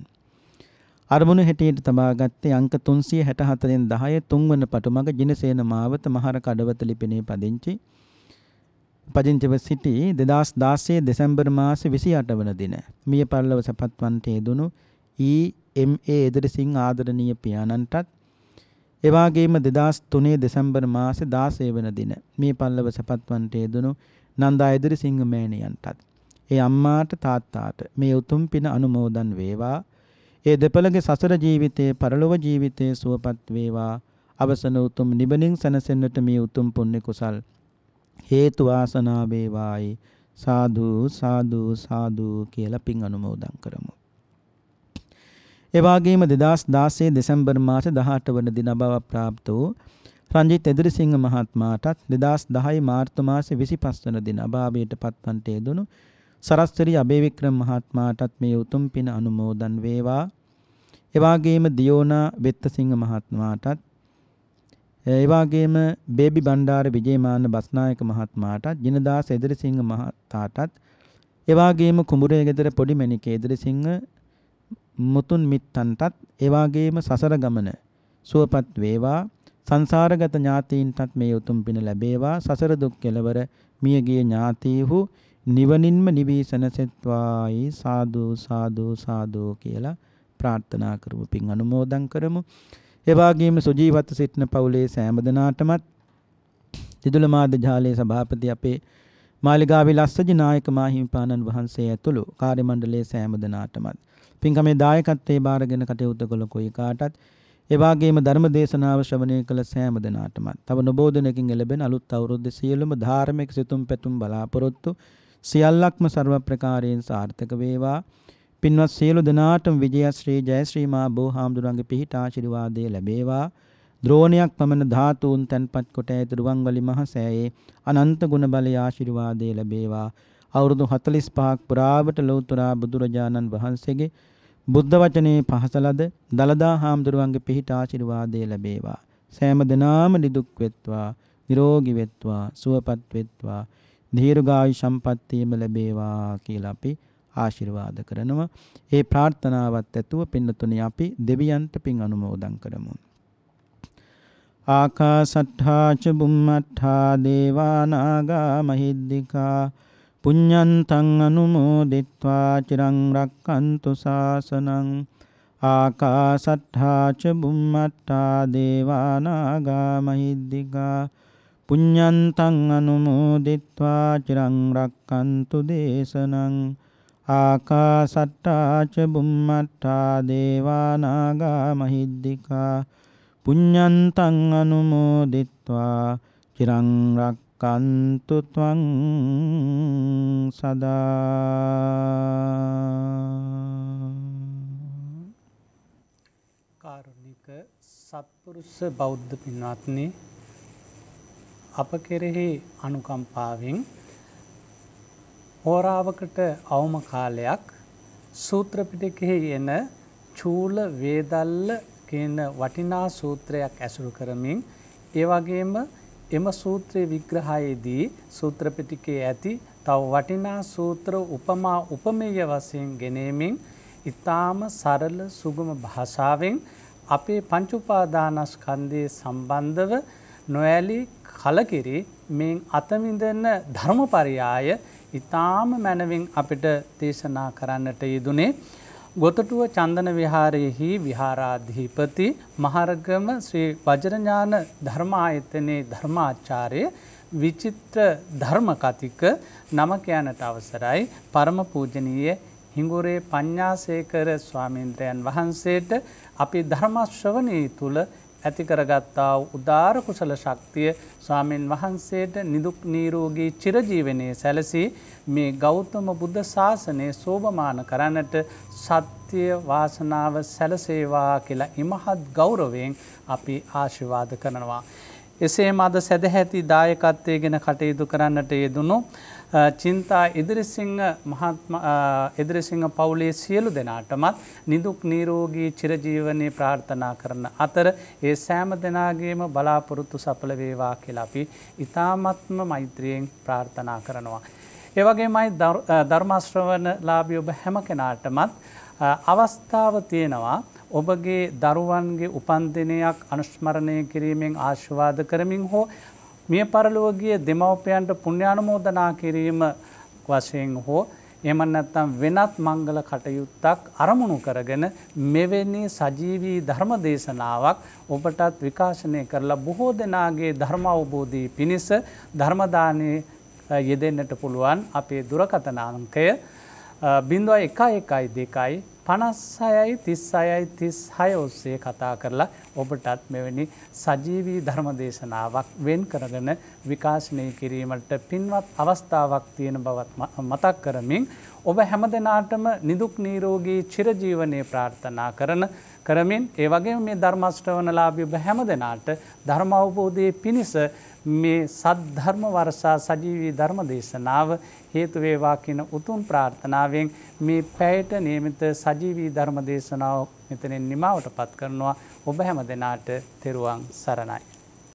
අරමුණු හැටියට තබාගත්තේ අංක 364න් 10 තුන්වන පටුමග ජිනසේන මාවත මහර කඩවත ලිපිනේ පදිංචි පදිංචිව සිටි 2016 දෙසැම්බර් මාස 28 වන දින මිය පරලව සපත්වන්ට යෙදුණු EMA එදිරිසිං ආදරණීය පියාණන්ටත් එවාගේම 2003 දෙසැම්බර් මාසේ 16 වන දින මිය පරලව සපත්වන්ට යෙදුණු නන්දා එදිරිසිංහ මෑණියන්ටත් ඒ අම්මාට තාත්තාට මේ උතුම් පින අනුමෝදන් වේවා. ඒ දෙපළගේ සසර ජීවිතයේ පරලොව ජීවිතයේ සුවපත් වේවා. අවසන උතුම් නිබනින් සැනසෙන්නට මේ උතුම් පුණ්‍ය කුසල් හේතු වාසනා වේවායි. සාදු සාදු සාදු කියලා පින් අනුමෝදන් කරමු. ඒ වගේම 2016 දෙසැම්බර් මාස 18 වන දින බව ප්‍රාප්ත වූ රංජිත් එදිරිසිංහ මහත්මයාටත් 2010 මාර්තු මාසේ 25 වන දින අභාවයට පත්වන්ට යෙදුණු සරස්වරි අබේවික්‍රම මහත්මයාටත් මේ උතුම් පින අනුමෝදන් වේවා. එවාගේම දියෝනා වෙත්තසිංහ මහත්මයාටත් එවාගේම බේබි බණ්ඩාර විජේමාන බස්නායක මහත්මයාටත් ජිනදාස එදිරිසිංහ මහතාටත් එවාගේම කුඹුරේ ගෙදර පොඩි මණික එදිරිසිංහ මුතුන් මිත්තන්ටත් එවාගේම සසර ගමන සුවපත් වේවා සංසාරගත ඥාතීන්ටත් මේ උතුම් පින ලැබේවා සසර දුක් කෙලවර මියගිය ඥාතීහු නිවනින්ම නිවී සැනසෙත්වායි සාදු සාදු සාදු කියලා ප්‍රාර්ථනා කරමු පින් අනුමෝදන් කරමු ඒ වගේම සුජීවත්ව සිටින පවුලේ සෑම දෙනාටමත් දිදුල මාධ්‍ය ජාලයේ සභාපති අපේ මාලිගාවේ ලස්සජි නායක මාහිමිපාණන් වහන්සේ ඇතුළු කාර්ය මණ්ඩලයේ සෑම දෙනාටමත් පින්කමේ දායකත්වයේ බාරගෙන කටයුතු කළ කොයි කාටත් ඒ වගේම ධර්ම දේශනාව ශ්‍රවණය කළ සෑම දෙනාටමත් තව නොබෝධනකින් ලැබෙන අලුත් අවුරුද්දේ සියලුම ධාර්මික සිතුම් පැතුම් බලාපොරොත්තු සියල්ලක්ම ਸਰව ප්‍රකාරයෙන් සාර්ථක වේවා පින්වත් සියලු දෙනාටම විජයශ්‍රී ජයශ්‍රී මා බෝහාමුදුරන්ගේ පිහිට ආශිර්වාදය ලැබේවා ද්‍රෝණයක් පමණ ධාතුන් තන්පත් කොට ඇති රුවන්වැලි මහසෑයේ අනන්ත ගුණ බලය ආශිර්වාදය ලැබේවා අවුරුදු 45ක් පුරාවට ලෞතර බුදුරජාණන් වහන්සේගේ බුද්ධ වචනේ පහසලද දලදා හාමුදුරුවන්ගේ පිහිට ආශිර්වාදය ලැබේවා සෑම දිනාම නිදුක් වෙත්වා නිරෝගී වෙත්වා සුවපත් වෙත්වා දීර්ඝායු සම්පන්නියම ලැබේවා කියලා අපි ආශිර්වාද කරනවා. ඒ ප්‍රාර්ථනාවත් ඇතුව පින්නතුනි අපි දෙවියන්ට පින් අනුමෝදන් කරමු. ආකාසට්ඨා ච බුම්මට්ඨා දේවා නාග මහිද්దికා පුඤ්ඤන්තං අනුමෝදිත්වා චිරං රක්칸තු සාසනං ආකාසට්ඨා ච බුම්මට්ඨා දේවා නාග මහිද්దికා පුඤ්ඤන්තං අනුමෝදිත්වා චිරං රක්칸තු දේශනං ආකාසට්ටා ච බුම්මට්ටා දේවා නාග මහිද්దికා පුඤ්ඤන්තං අනුමෝදිත්වා චිරං රක්칸තු ත්වං සදා කාරුණික සත්පුරුෂ බෞද්ධ පින්වත්නි අප කෙරෙහි අනුකම්පාවෙන් හෝරාවකට අවම කාලයක් සූත්‍රපිටකෙහි එන චූල වේදල්ල කියන වටිනා සූත්‍රයක් ඇසුරු කරමින් ඒ වගේම එම සූත්‍රයේ විග්‍රහයේදී සූත්‍රපිටකයේ ඇති තව වටිනා සූත්‍ර උපමා උපමේය වශයෙන් ගෙනෙමින් ඊටාම සරල සුගම භාෂාවෙන් අපේ පංච උපාදානස්කන්ධයේ සම්බන්ධව නොඇලී කලකිරි මෙන් අතමිදන්න ධර්මපරියාය ඉතාම මැනවින් අපිට දේශනා කරන්නට යෙදුනේ. ගොතටුව චන්දන විහාරයෙහි විහාරාධීපති මහරගම ශ්‍රී වජරඥාන ධර්මායතනයේ ධර්මාචාරය විචිත්‍ර ධර්මකතික නමක යනට අවසරයි පරම පූජනීය හිඟුරේ පඤ්ඥාසේකර ස්වාමීන්ද්‍රයන් වහන්සේට අපි ධර්මශ්‍රවනී තුළ ඇති කරගත්තා උදාර කුසල ශක්තිය ස්වාමීන් වහන්සේට නිදුක් නීරෝගී චිරජීවනයේ සැලසී මේ ගෞතම බුද්ධ ශාසනය සෝභමාන කරන්නට සත්‍යය වාසනාව සැලසේවා කියලා ඉමහත් ගෞරවයෙන් අපි ආශිවාද කරනවා. එසේ මද සැදැහැති දායකත්වය ගෙන කටයුතු කරන්නට යෙදුණු චින්තා ඉදිරිසිංහ ඉදිරිසිංහ පවුලේ සියලු දෙනාටමත් නිදුක් නීරෝගී චිරජීවනය ප්‍රාර්ථනා කරන අතර ඒ සෑම දෙනාගේම බලාපොරොත්තු සපල වේවා කියලා අපි ඉතාමත්ම මෛත්‍රියෙන් ප්‍රාර්ථනා කරනවා. ඒවගේමයි ධර්මශ්‍රවන ලාභිය ඔබ හැම කෙනාටමත් අවස්ථාව තියෙනවා ඔබගේ දරුවන්ගේ උපන්දිනයක් අනුස්මරණය කිරීමෙන් ආශවාද කරමින් හෝ මිය පරලෝගිය දෙමවපයන්ට පුුණ්‍යානුමෝදනා කිරීම වශයෙන් හෝ එම නැත්තම් වෙනත් මංගල කටයුත්තක් අරමුණු කරගෙන මෙවැනි සජීවී ධර්ම දේශනාවක් ඔබටත් විකාශනය කරලා බොහෝ දෙනාගේ ධර්ම අවබෝධී පිණිස ධර්මදානය යෙදෙන්න්නට පුළුවන් අපේ දුරකතනාංකය බිඳුව එකයි එකයි දෙකයි පනස්සයයි තිස්සයයි තිස් හය ඔස්සේ කතා කරලා ඔබටත් මෙවැනි සජීවී ධර්ම දේශනාවක් වෙන් කරගෙන විකාශනය කිරීමට පින්වත් අවස්ථාවක් තියෙන බවත් මතක් කරමින් ඔබ හැම දෙනාටම නිදුක් නීරෝගී චිරජීවනය ප්‍රාර්ථනා කරන කරමින් ඒවගේ මේ ධර්මස්ට්‍රවනලාභිබ හැම දෙනාට ධර්මවබෝධය පිණිස මේ සද්ධර්ම වරසා සජීවී ධර්ම දේශනාව හේතුවේවා කියන උතුම් ප්‍රාර්ථනාවෙන් මේ පැයට නියමිත සජීවී ධර්ම දේශනාව මෙතනින් නිමාවට පත් කරනවා ඔබ හැම දෙනාට තෙරුවන් සරණයි.